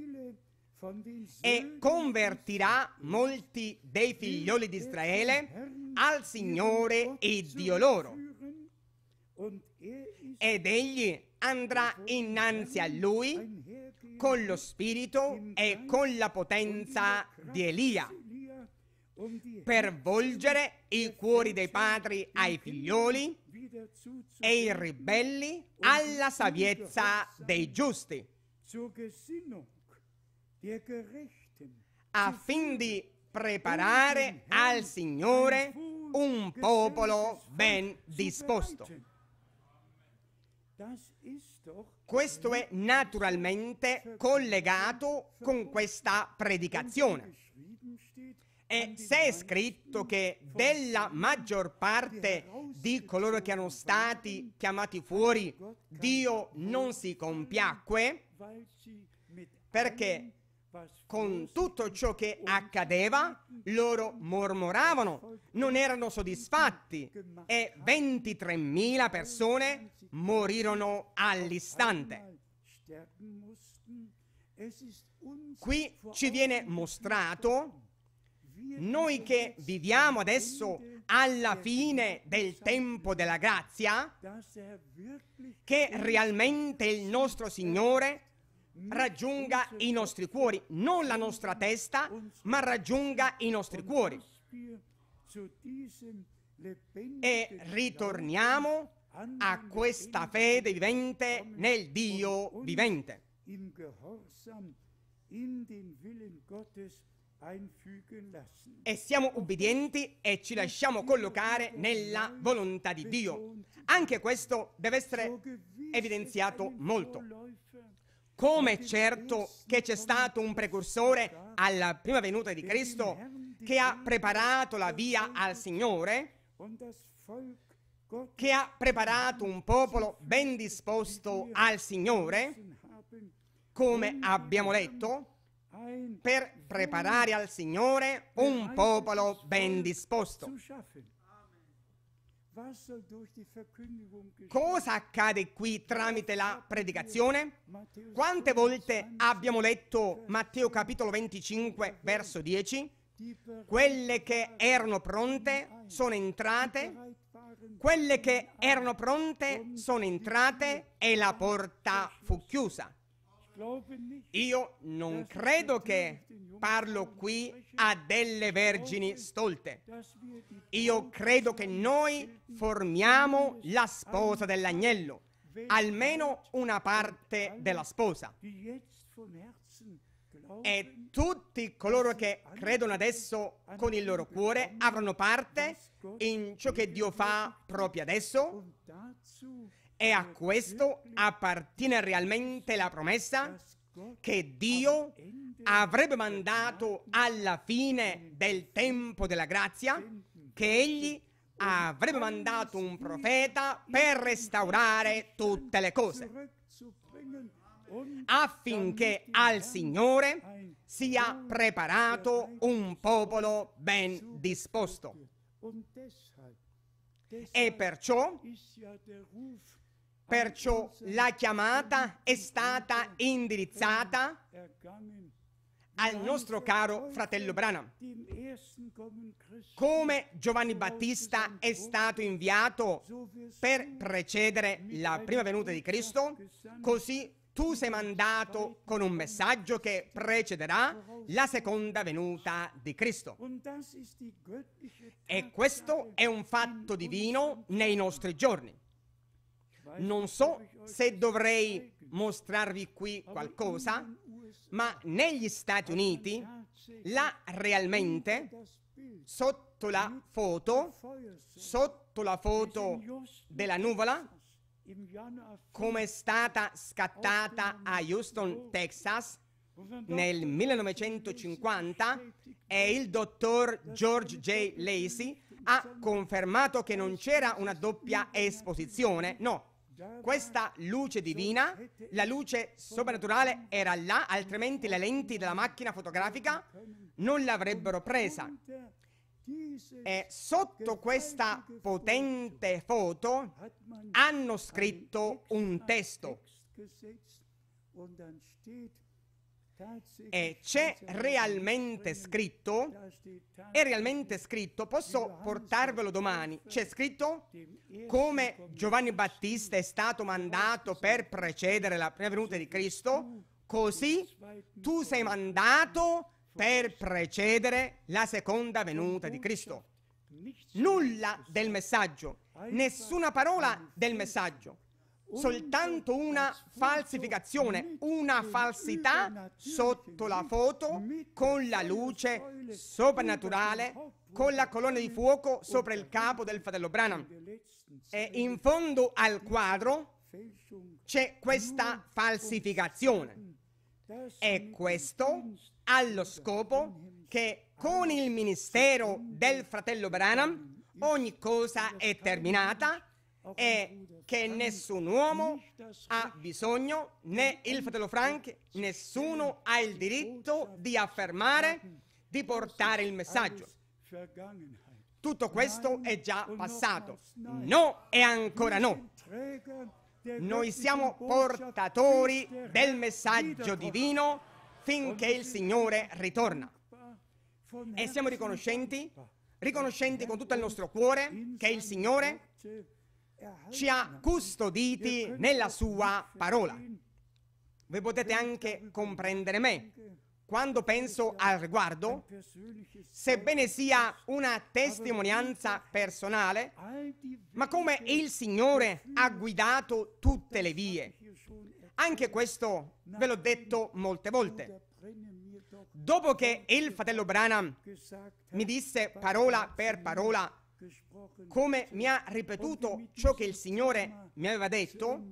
E convertirà molti dei figlioli di Israele al Signore e Dio loro. Er Ed egli andrà mhm. innanzi a lui con lo spirito e con la potenza di Elia per volgere i cuori dei padri ai figlioli e i ribelli alla saviezza dei giusti, a fin di preparare al Signore un popolo ben disposto. Questo è naturalmente collegato con questa predicazione. E se è scritto che della maggior parte di coloro che erano stati chiamati fuori, Dio non si compiacque, perché con tutto ciò che accadeva, loro mormoravano, non erano soddisfatti e 23.000 persone morirono all'istante. Qui ci viene mostrato noi che viviamo adesso alla fine del tempo della grazia, che realmente il nostro Signore raggiunga i nostri cuori, non la nostra testa, ma raggiunga i nostri cuori. E ritorniamo a questa fede vivente nel Dio vivente. E siamo ubbidienti e ci lasciamo collocare nella volontà di Dio. Anche questo deve essere evidenziato molto come certo che c'è stato un precursore alla prima venuta di Cristo che ha preparato la via al Signore, che ha preparato un popolo ben disposto al Signore, come abbiamo letto, per preparare al Signore un popolo ben disposto. Cosa accade qui tramite la predicazione? Quante volte abbiamo letto Matteo capitolo 25 verso 10? Quelle che erano pronte sono entrate, quelle che erano pronte sono entrate e la porta fu chiusa. Io non credo che parlo qui a delle vergini stolte. Io credo che noi formiamo la sposa dell'agnello, almeno una parte della sposa. E tutti coloro che credono adesso con il loro cuore avranno parte in ciò che Dio fa proprio adesso e a questo appartiene realmente la promessa che Dio avrebbe mandato alla fine del tempo della grazia, che egli avrebbe mandato un profeta per restaurare tutte le cose, affinché al Signore sia preparato un popolo ben disposto. E perciò Perciò la chiamata è stata indirizzata al nostro caro fratello Branham. Come Giovanni Battista è stato inviato per precedere la prima venuta di Cristo, così tu sei mandato con un messaggio che precederà la seconda venuta di Cristo. E questo è un fatto divino nei nostri giorni. Non so se dovrei mostrarvi qui qualcosa, ma negli Stati Uniti là realmente sotto la foto, sotto la foto della nuvola, come è stata scattata a Houston, Texas, nel 1950 e il dottor George J. Lacey ha confermato che non c'era una doppia esposizione, no, questa luce divina, la luce soprannaturale era là, altrimenti le lenti della macchina fotografica non l'avrebbero presa. E sotto questa potente foto hanno scritto un testo e c'è realmente scritto, è realmente scritto, posso portarvelo domani, c'è scritto come Giovanni Battista è stato mandato per precedere la prima venuta di Cristo, così tu sei mandato per precedere la seconda venuta di Cristo. Nulla del messaggio, nessuna parola del messaggio soltanto una falsificazione, una falsità sotto la foto con la luce soprannaturale, con la colonna di fuoco sopra il capo del fratello Branham. E in fondo al quadro c'è questa falsificazione. E questo ha lo scopo che con il ministero del fratello Branham ogni cosa è terminata è che nessun uomo ha bisogno, né il fratello Frank, nessuno ha il diritto di affermare, di portare il messaggio. Tutto questo è già passato. No e ancora no. Noi siamo portatori del messaggio divino finché il Signore ritorna. E siamo riconoscenti, riconoscenti con tutto il nostro cuore che il Signore ci ha custoditi nella sua parola. Voi potete anche comprendere me quando penso al riguardo, sebbene sia una testimonianza personale, ma come il Signore ha guidato tutte le vie. Anche questo ve l'ho detto molte volte. Dopo che il fratello Branham mi disse parola per parola come mi ha ripetuto ciò che il Signore mi aveva detto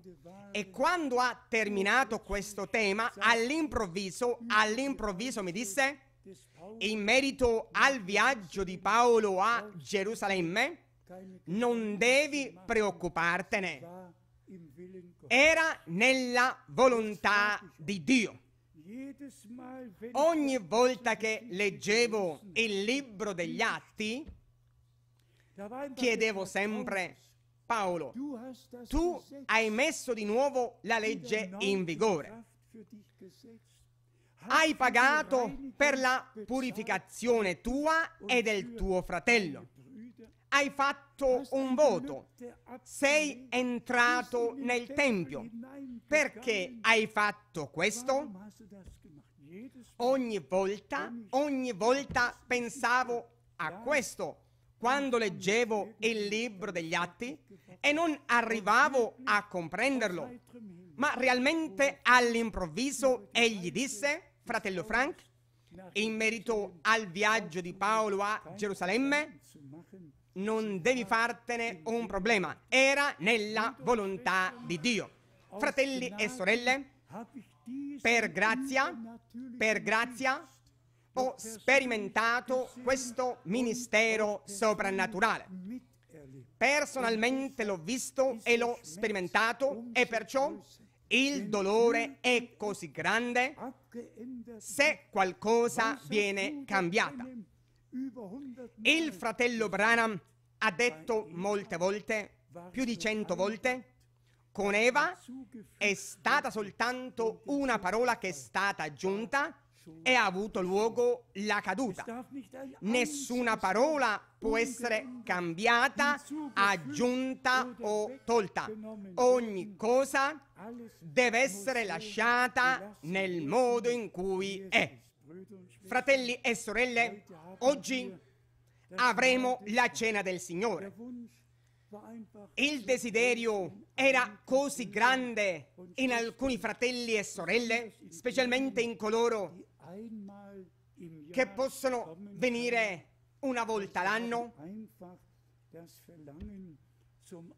e quando ha terminato questo tema all'improvviso, all'improvviso mi disse in merito al viaggio di Paolo a Gerusalemme non devi preoccupartene. Era nella volontà di Dio. Ogni volta che leggevo il libro degli atti, chiedevo sempre, Paolo, tu hai messo di nuovo la legge in vigore. Hai pagato per la purificazione tua e del tuo fratello. Hai fatto un voto. Sei entrato nel Tempio. Perché hai fatto questo? Ogni volta, ogni volta pensavo a questo quando leggevo il libro degli atti e non arrivavo a comprenderlo. Ma realmente all'improvviso egli disse, fratello Frank, in merito al viaggio di Paolo a Gerusalemme, non devi fartene un problema. Era nella volontà di Dio. Fratelli e sorelle, per grazia, per grazia, ho sperimentato questo ministero soprannaturale. Personalmente l'ho visto e l'ho sperimentato e perciò il dolore è così grande se qualcosa viene cambiata. Il fratello Branham ha detto molte volte, più di cento volte, con Eva è stata soltanto una parola che è stata aggiunta e ha avuto luogo la caduta. Nessuna parola può essere cambiata, aggiunta o tolta. Ogni cosa deve essere lasciata nel modo in cui è. Fratelli e sorelle, oggi avremo la cena del Signore. Il desiderio era così grande in alcuni fratelli e sorelle, specialmente in coloro che possono venire una volta l'anno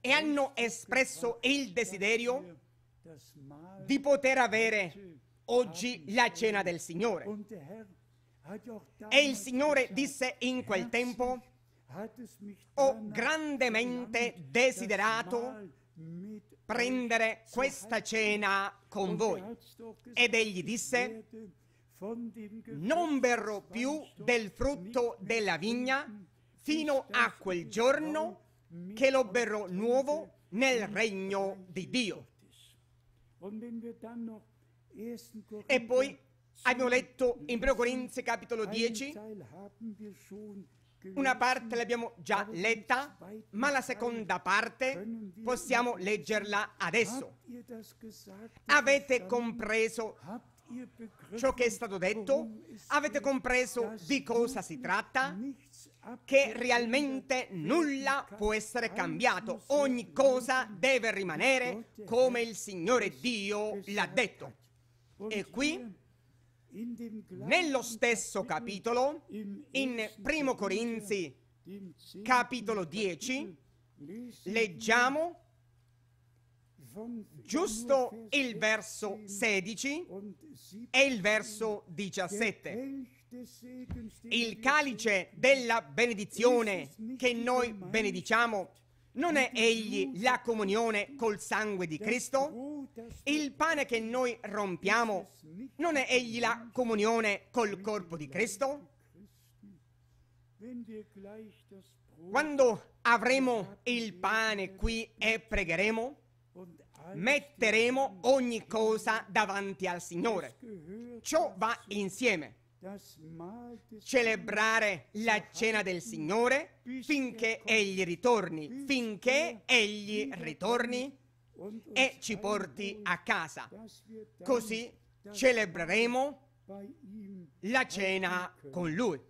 e hanno espresso il desiderio di poter avere oggi la cena del Signore. E il Signore disse in quel tempo, ho oh, grandemente desiderato prendere questa cena con er voi. Ed egli disse, non berrò più del frutto della vigna fino a quel giorno che lo berrò nuovo nel regno di Dio. E poi abbiamo letto in 1 Corinzi capitolo 10, una parte l'abbiamo già letta, ma la seconda parte possiamo leggerla adesso. Avete compreso ciò che è stato detto? Avete compreso di cosa si tratta? Che realmente nulla può essere cambiato, ogni cosa deve rimanere come il Signore Dio l'ha detto. E qui, nello stesso capitolo, in 1 Corinzi capitolo 10, leggiamo giusto il verso 16 e il verso 17. Il calice della benedizione che noi benediciamo non è egli la comunione col sangue di Cristo? Il pane che noi rompiamo non è egli la comunione col corpo di Cristo? Quando avremo il pane qui e pregheremo, Metteremo ogni cosa davanti al Signore. Ciò va insieme. Celebrare la cena del Signore finché Egli ritorni, finché Egli ritorni e ci porti a casa. Così celebreremo la cena con Lui.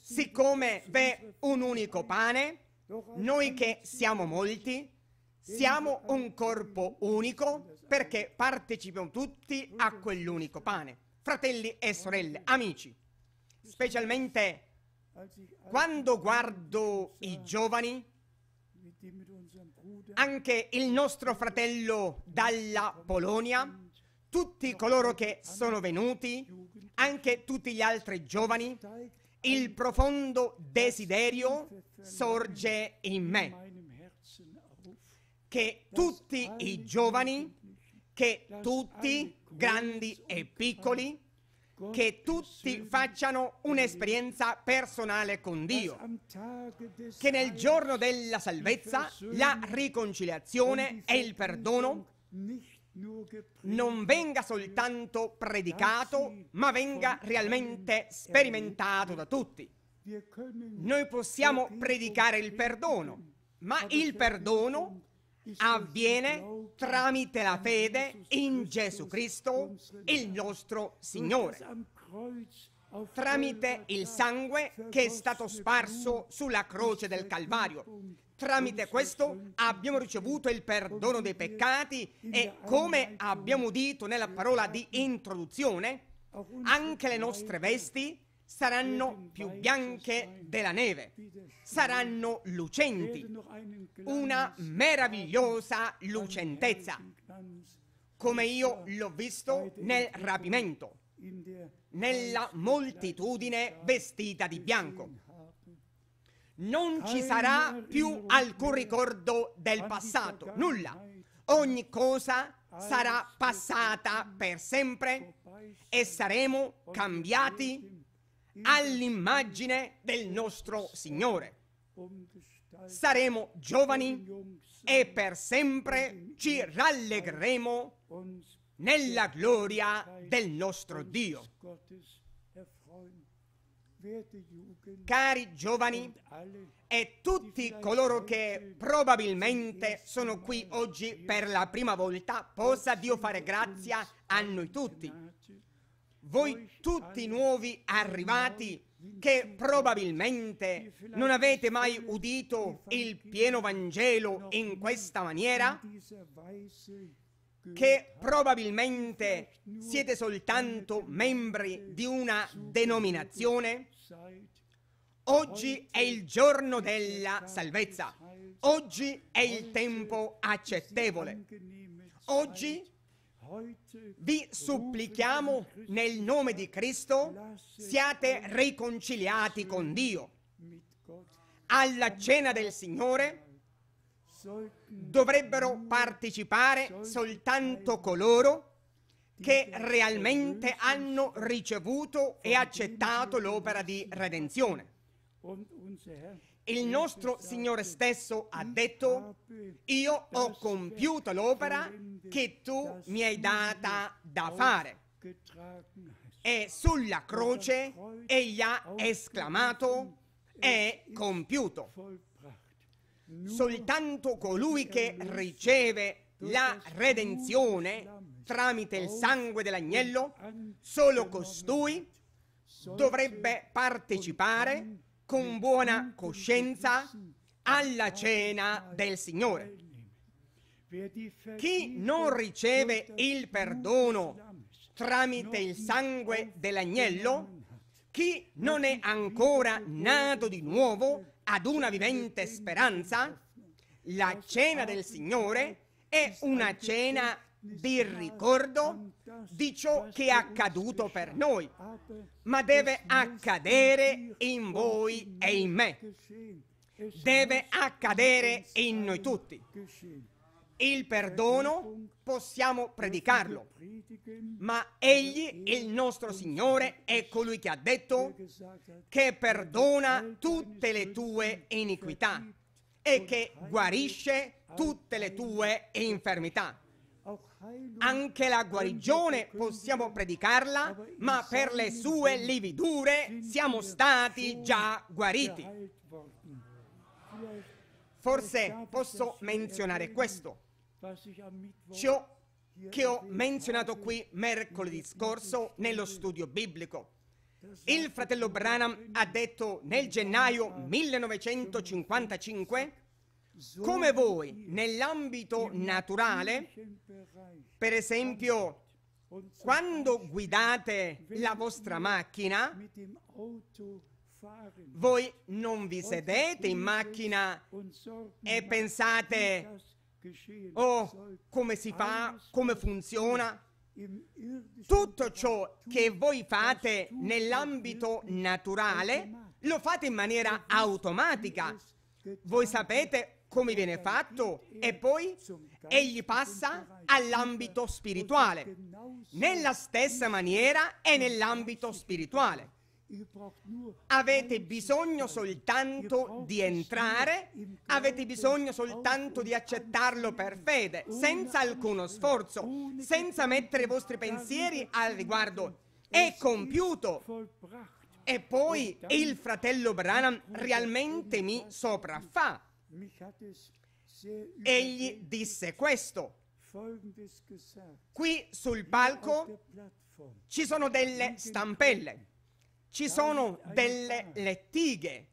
Siccome v'è un unico pane, noi che siamo molti, siamo un corpo unico perché partecipiamo tutti a quell'unico pane, fratelli e sorelle, amici. Specialmente quando guardo i giovani, anche il nostro fratello dalla Polonia, tutti coloro che sono venuti, anche tutti gli altri giovani, il profondo desiderio sorge in me che tutti i giovani, che tutti, grandi e piccoli, che tutti facciano un'esperienza personale con Dio, che nel giorno della salvezza la riconciliazione e il perdono non venga soltanto predicato, ma venga realmente sperimentato da tutti. Noi possiamo predicare il perdono, ma il perdono avviene tramite la fede in Gesù Cristo, il nostro Signore, tramite il sangue che è stato sparso sulla croce del Calvario. Tramite questo abbiamo ricevuto il perdono dei peccati e come abbiamo udito nella parola di introduzione, anche le nostre vesti saranno più bianche della neve, saranno lucenti, una meravigliosa lucentezza, come io l'ho visto nel rapimento, nella moltitudine vestita di bianco. Non ci sarà più alcun ricordo del passato, nulla. Ogni cosa sarà passata per sempre e saremo cambiati all'immagine del nostro Signore. Saremo giovani e per sempre ci rallegremo nella gloria del nostro Dio. Cari giovani e tutti coloro che probabilmente sono qui oggi per la prima volta, possa Dio fare grazia a noi tutti voi tutti nuovi arrivati che probabilmente non avete mai udito il pieno Vangelo in questa maniera? Che probabilmente siete soltanto membri di una denominazione? Oggi è il giorno della salvezza. Oggi è il tempo accettevole. Oggi è vi supplichiamo nel nome di Cristo siate riconciliati con Dio. Alla cena del Signore dovrebbero partecipare soltanto coloro che realmente hanno ricevuto e accettato l'opera di redenzione il nostro Signore stesso ha detto, io ho compiuto l'opera che tu mi hai data da fare. E sulla croce egli ha esclamato, è compiuto. Soltanto colui che riceve la redenzione tramite il sangue dell'agnello, solo costui dovrebbe partecipare con buona coscienza alla cena del Signore. Chi non riceve il perdono tramite il sangue dell'agnello, chi non è ancora nato di nuovo ad una vivente speranza, la cena del Signore è una cena del ricordo di ciò che è accaduto per noi, ma deve accadere in voi e in me. Deve accadere in noi tutti. Il perdono possiamo predicarlo, ma Egli, il nostro Signore, è colui che ha detto che perdona tutte le tue iniquità e che guarisce tutte le tue infermità. Anche la guarigione possiamo predicarla, ma per le sue lividure siamo stati già guariti. Forse posso menzionare questo. Ciò che ho menzionato qui mercoledì scorso nello studio biblico. Il fratello Branham ha detto nel gennaio 1955 come voi nell'ambito naturale, per esempio quando guidate la vostra macchina, voi non vi sedete in macchina e pensate, oh, come si fa, come funziona. Tutto ciò che voi fate nell'ambito naturale lo fate in maniera automatica. Voi sapete come viene fatto e poi egli passa all'ambito spirituale, nella stessa maniera è nell'ambito spirituale. Avete bisogno soltanto di entrare, avete bisogno soltanto di accettarlo per fede, senza alcuno sforzo, senza mettere i vostri pensieri al riguardo. È compiuto. E poi il fratello Branham realmente mi sopraffa. Egli disse questo. Qui sul palco ci sono delle stampelle, ci sono delle lettighe,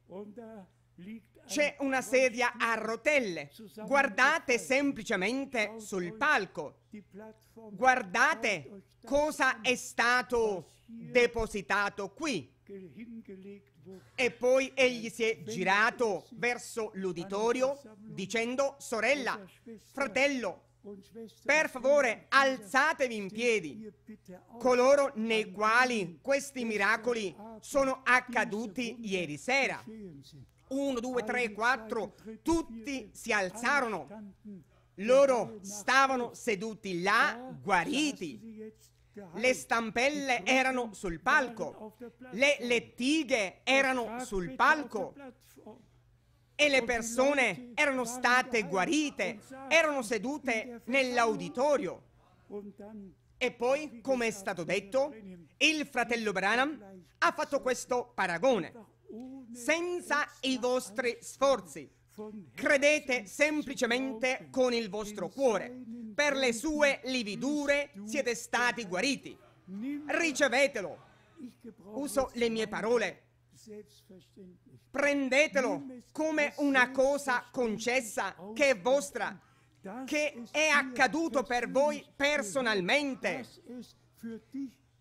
c'è una sedia a rotelle. Guardate semplicemente sul palco. Guardate cosa è stato depositato qui. E poi egli si è girato verso l'uditorio dicendo, sorella, fratello, per favore alzatevi in piedi, coloro nei quali questi miracoli sono accaduti ieri sera. Uno, due, tre, quattro, tutti si alzarono. Loro stavano seduti là, guariti. Le stampelle erano sul palco, le lettighe erano sul palco e le persone erano state guarite, erano sedute nell'auditorio. E poi, come è stato detto, il fratello Branham ha fatto questo paragone. Senza i vostri sforzi, Credete semplicemente con il vostro cuore. Per le sue lividure siete stati guariti. Ricevetelo. Uso le mie parole. Prendetelo come una cosa concessa che è vostra, che è accaduto per voi personalmente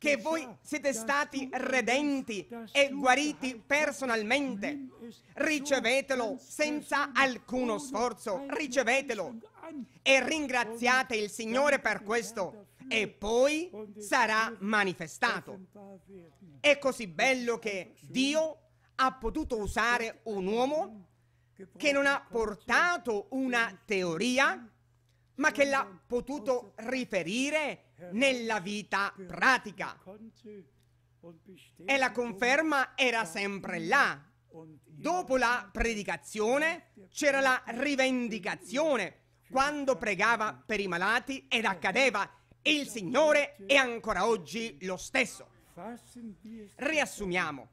che voi siete stati redenti e guariti personalmente. Ricevetelo senza alcuno sforzo, ricevetelo e ringraziate il Signore per questo e poi sarà manifestato. È così bello che Dio ha potuto usare un uomo che non ha portato una teoria, ma che l'ha potuto riferire nella vita pratica. E la conferma era sempre là. Dopo la predicazione c'era la rivendicazione. Quando pregava per i malati ed accadeva, il Signore è ancora oggi lo stesso. Riassumiamo.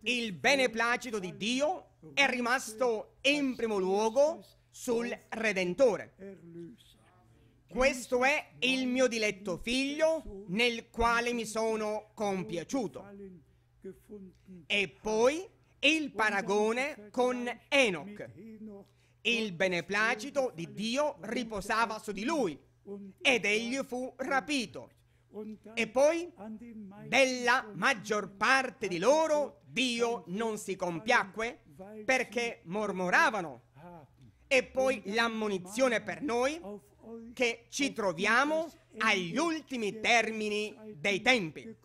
Il beneplacito di Dio è rimasto in primo luogo sul Redentore. Questo è il mio diletto figlio nel quale mi sono compiaciuto. E poi il paragone con Enoch. Il beneplacito di Dio riposava su di lui ed egli fu rapito. E poi, della maggior parte di loro, Dio non si compiacque perché mormoravano. E poi l'ammonizione per noi che ci troviamo agli ultimi termini dei tempi.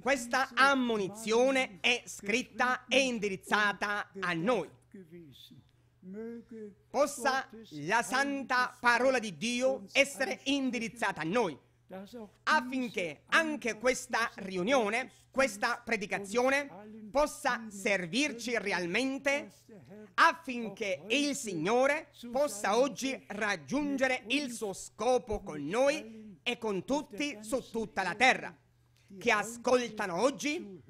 Questa ammonizione è scritta e indirizzata a noi. Possa la santa parola di Dio essere indirizzata a noi affinché anche questa riunione, questa predicazione possa servirci realmente affinché il Signore possa oggi raggiungere il suo scopo con noi e con tutti su tutta la terra che ascoltano oggi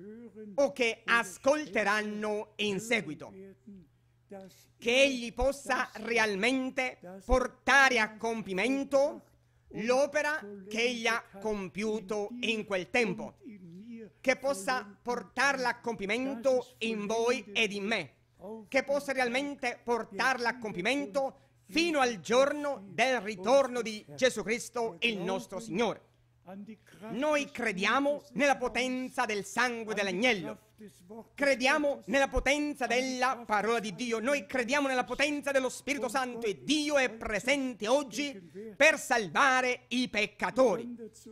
o che ascolteranno in seguito. Che Egli possa realmente portare a compimento l'opera che egli ha compiuto in quel tempo, che possa portarla a compimento in voi ed in me, che possa realmente portarla a compimento fino al giorno del ritorno di Gesù Cristo, il nostro Signore. Noi crediamo nella potenza del sangue dell'agnello, crediamo nella potenza della parola di Dio, noi crediamo nella potenza dello Spirito Santo e Dio è presente oggi per salvare i peccatori,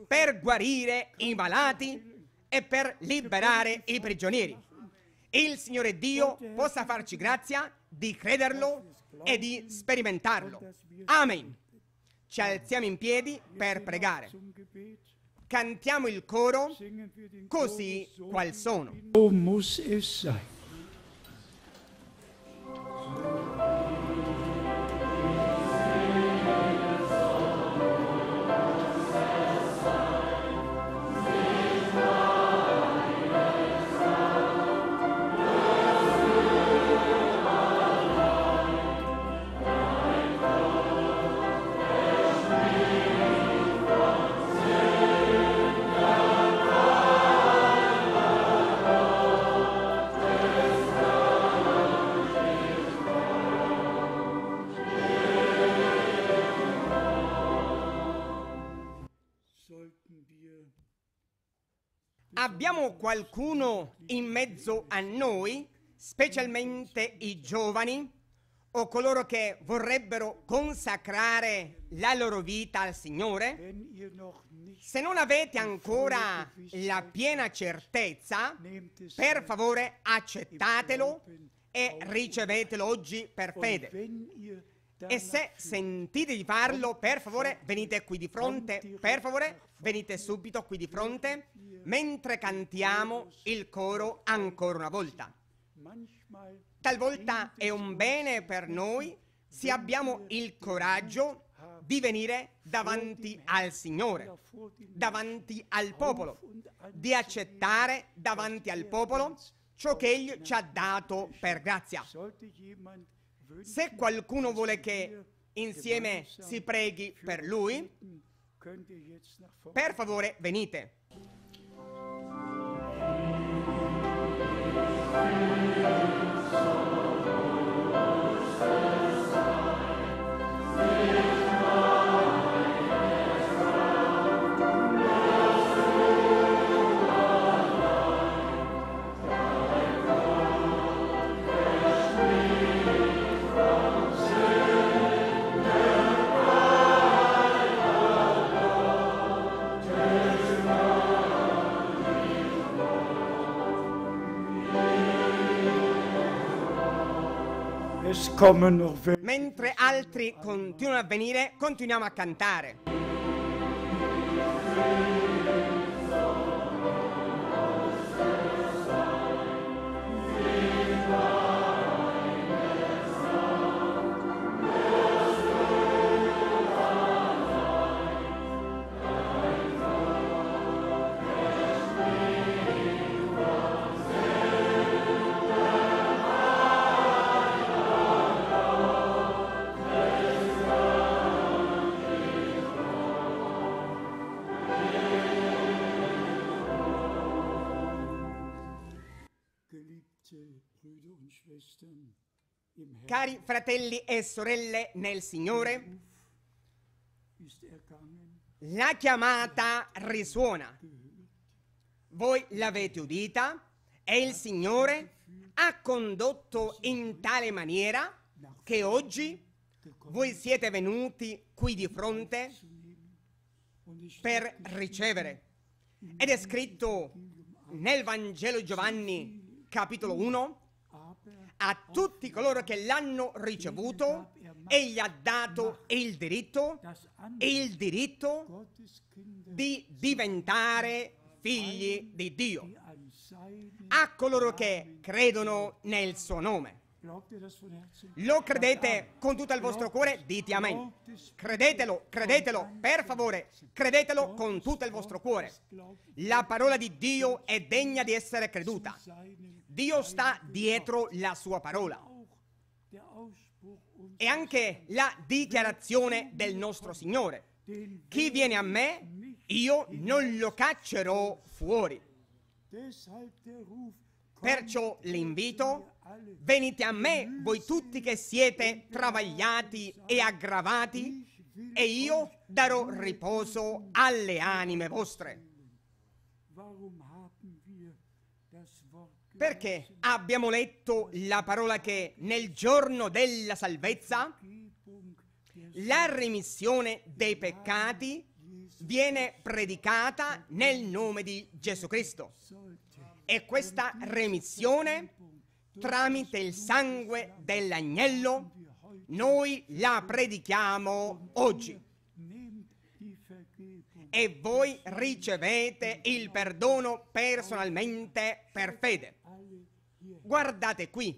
per guarire i malati e per liberare i prigionieri. Il Signore Dio possa farci grazia di crederlo e di sperimentarlo. Amen ci alziamo in piedi per pregare. Cantiamo il coro così qual sono. Oh, muss es sein. Abbiamo qualcuno in mezzo a noi, specialmente i giovani o coloro che vorrebbero consacrare la loro vita al Signore? Se non avete ancora la piena certezza, per favore accettatelo e ricevetelo oggi per fede. E se sentite di farlo, per favore, venite qui di fronte. Per favore, venite subito qui di fronte mentre cantiamo il coro ancora una volta. Talvolta è un bene per noi se abbiamo il coraggio di venire davanti al Signore, davanti al popolo, di accettare davanti al popolo ciò che Egli ci ha dato per grazia. Se qualcuno vuole che insieme si preghi per lui, per favore venite. Thank Mentre altri continuano a venire, continuiamo a cantare. Cari fratelli e sorelle nel Signore, la chiamata risuona. Voi l'avete udita e il Signore ha condotto in tale maniera che oggi voi siete venuti qui di fronte per ricevere. Ed è scritto nel Vangelo Giovanni capitolo 1 a tutti coloro che l'hanno ricevuto, egli ha dato il diritto, il diritto di diventare figli di Dio, a coloro che credono nel suo nome. Lo credete con tutto il vostro cuore? Dite amen. Credetelo, credetelo, per favore, credetelo con tutto il vostro cuore. La parola di Dio è degna di essere creduta. Dio sta dietro la sua parola. E anche la dichiarazione del nostro Signore. Chi viene a me, io non lo caccerò fuori. Perciò l'invito Venite a me, voi tutti che siete travagliati e aggravati, e io darò riposo alle anime vostre. Perché abbiamo letto la parola che nel giorno della salvezza la remissione dei peccati viene predicata nel nome di Gesù Cristo. E questa remissione tramite il sangue dell'agnello, noi la predichiamo oggi. E voi ricevete il perdono personalmente per fede. Guardate qui,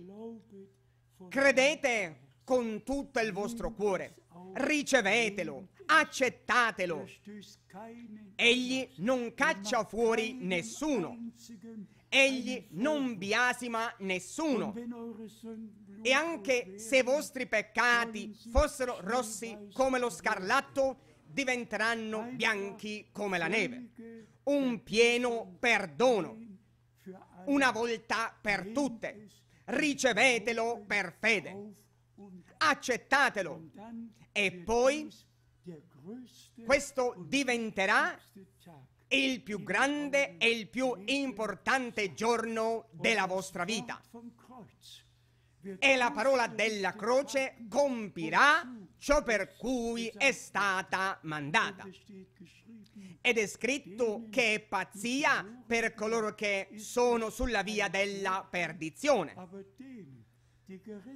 credete con tutto il vostro cuore, ricevetelo, accettatelo. Egli non caccia fuori nessuno Egli non biasima nessuno. E anche se i vostri peccati fossero rossi come lo scarlatto, diventeranno bianchi come la neve. Un pieno perdono, una volta per tutte. Ricevetelo per fede. Accettatelo. E poi questo diventerà il più grande e il più importante giorno della vostra vita. E la parola della croce compirà ciò per cui è stata mandata. Ed è scritto che è pazzia per coloro che sono sulla via della perdizione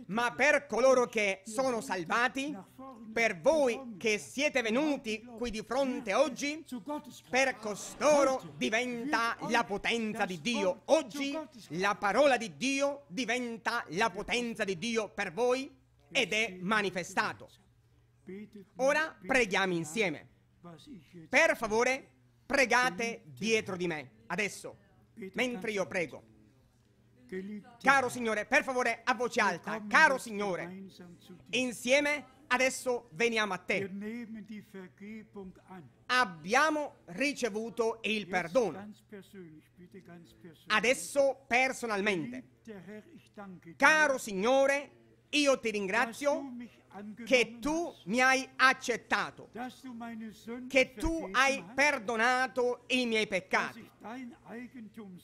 ma per coloro che sono salvati, per voi che siete venuti qui di fronte oggi, per costoro diventa la potenza di Dio. Oggi la parola di Dio diventa la potenza di Dio per voi ed è manifestato. Ora preghiamo insieme. Per favore, pregate dietro di me, adesso, mentre io prego. Caro Signore, per favore, a voce alta, caro Signore, insieme adesso veniamo a te. Abbiamo ricevuto il perdono. Adesso personalmente. Caro Signore, io ti ringrazio che tu mi hai accettato, che tu hai perdonato i miei peccati,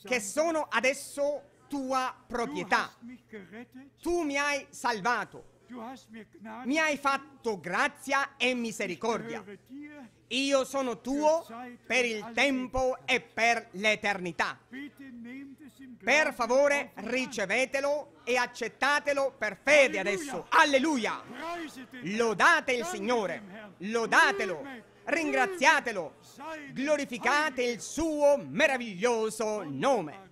che sono adesso tua proprietà. Tu mi hai salvato. Mi hai fatto grazia e misericordia. Io sono tuo per il tempo e per l'eternità. Per favore ricevetelo e accettatelo per fede adesso. Alleluia! Lodate il Signore, lodatelo, ringraziatelo, glorificate il suo meraviglioso nome.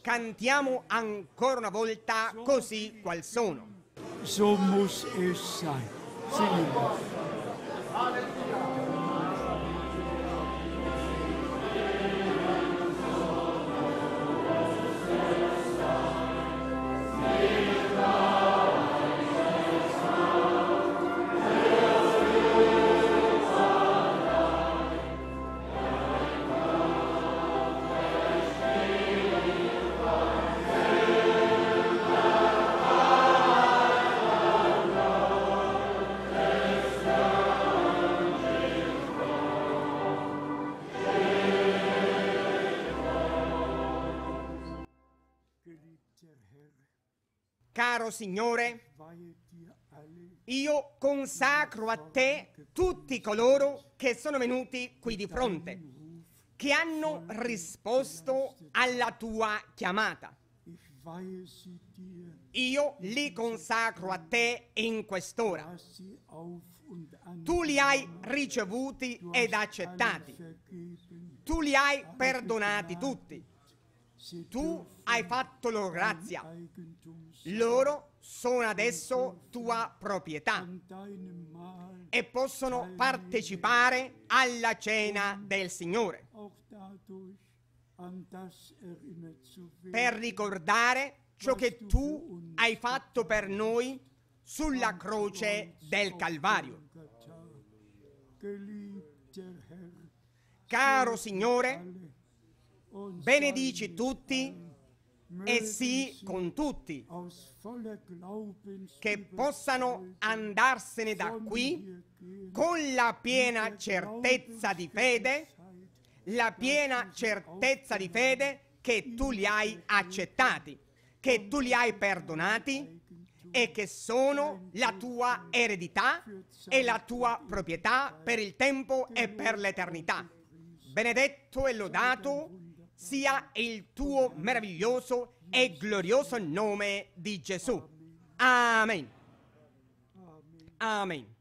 Cantiamo ancora una volta così qual sono. Somos muss es sein. Alleluia. caro Signore, io consacro a te tutti coloro che sono venuti qui di fronte, che hanno risposto alla tua chiamata. Io li consacro a te in quest'ora. Tu li hai ricevuti ed accettati. Tu li hai perdonati tutti. Tu hai fatto loro grazia. Loro sono adesso tua proprietà e possono partecipare alla cena del Signore per ricordare ciò che tu hai fatto per noi sulla croce del Calvario. Caro Signore, benedici tutti e sì con tutti, che possano andarsene da qui con la piena certezza di fede, la piena certezza di fede che tu li hai accettati, che tu li hai perdonati e che sono la tua eredità e la tua proprietà per il tempo e per l'eternità. Benedetto e lodato sia il tuo meraviglioso e glorioso nome di Gesù. Amen. Amen.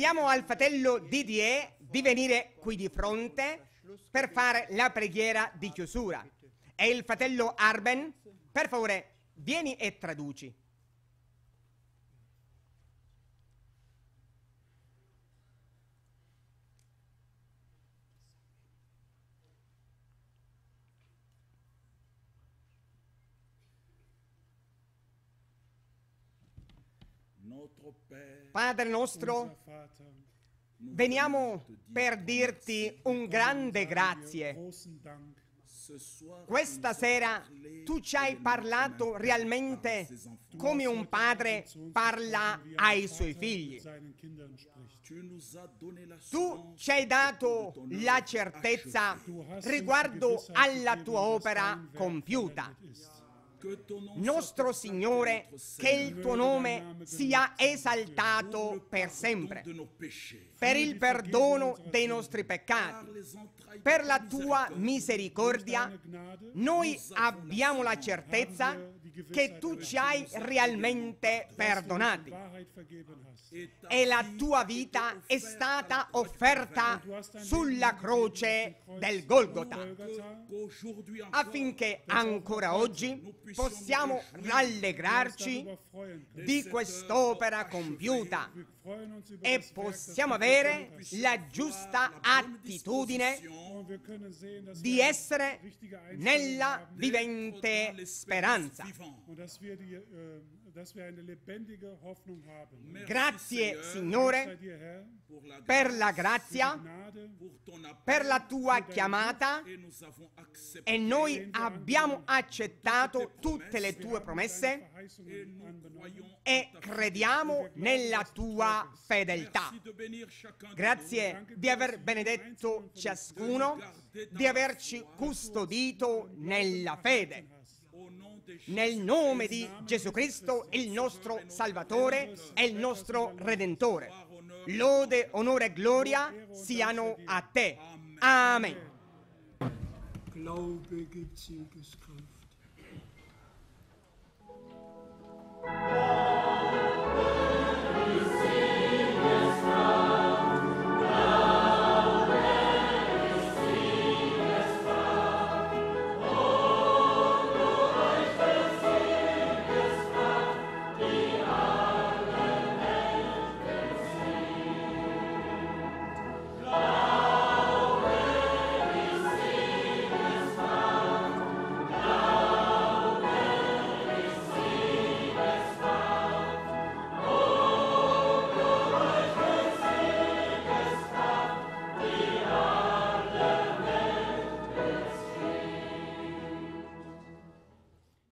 chiediamo al fratello Didier di venire qui di fronte per fare la preghiera di chiusura. E il fratello Arben, per favore, vieni e traduci. Padre nostro, veniamo per dirti un grande grazie. Questa sera tu ci hai parlato realmente come un padre parla ai suoi figli. Tu ci hai dato la certezza riguardo alla tua opera compiuta nostro Signore, che il tuo nome sia esaltato per sempre, per il perdono dei nostri peccati, per la tua misericordia, noi abbiamo la certezza che tu ci hai realmente perdonati e la tua vita è stata offerta sulla croce del Golgotha affinché ancora oggi possiamo rallegrarci di quest'opera compiuta e possiamo avere la giusta attitudine di essere nella vivente speranza. Grazie Signore per la grazia, per la tua chiamata e noi abbiamo accettato tutte le tue promesse e crediamo nella tua fedeltà. Grazie di aver benedetto ciascuno, di averci custodito nella fede nel nome di Gesù Cristo, il nostro Salvatore e il nostro Redentore. Lode, onore e gloria siano a te. Amen. Glaube gibt Siegeskraft.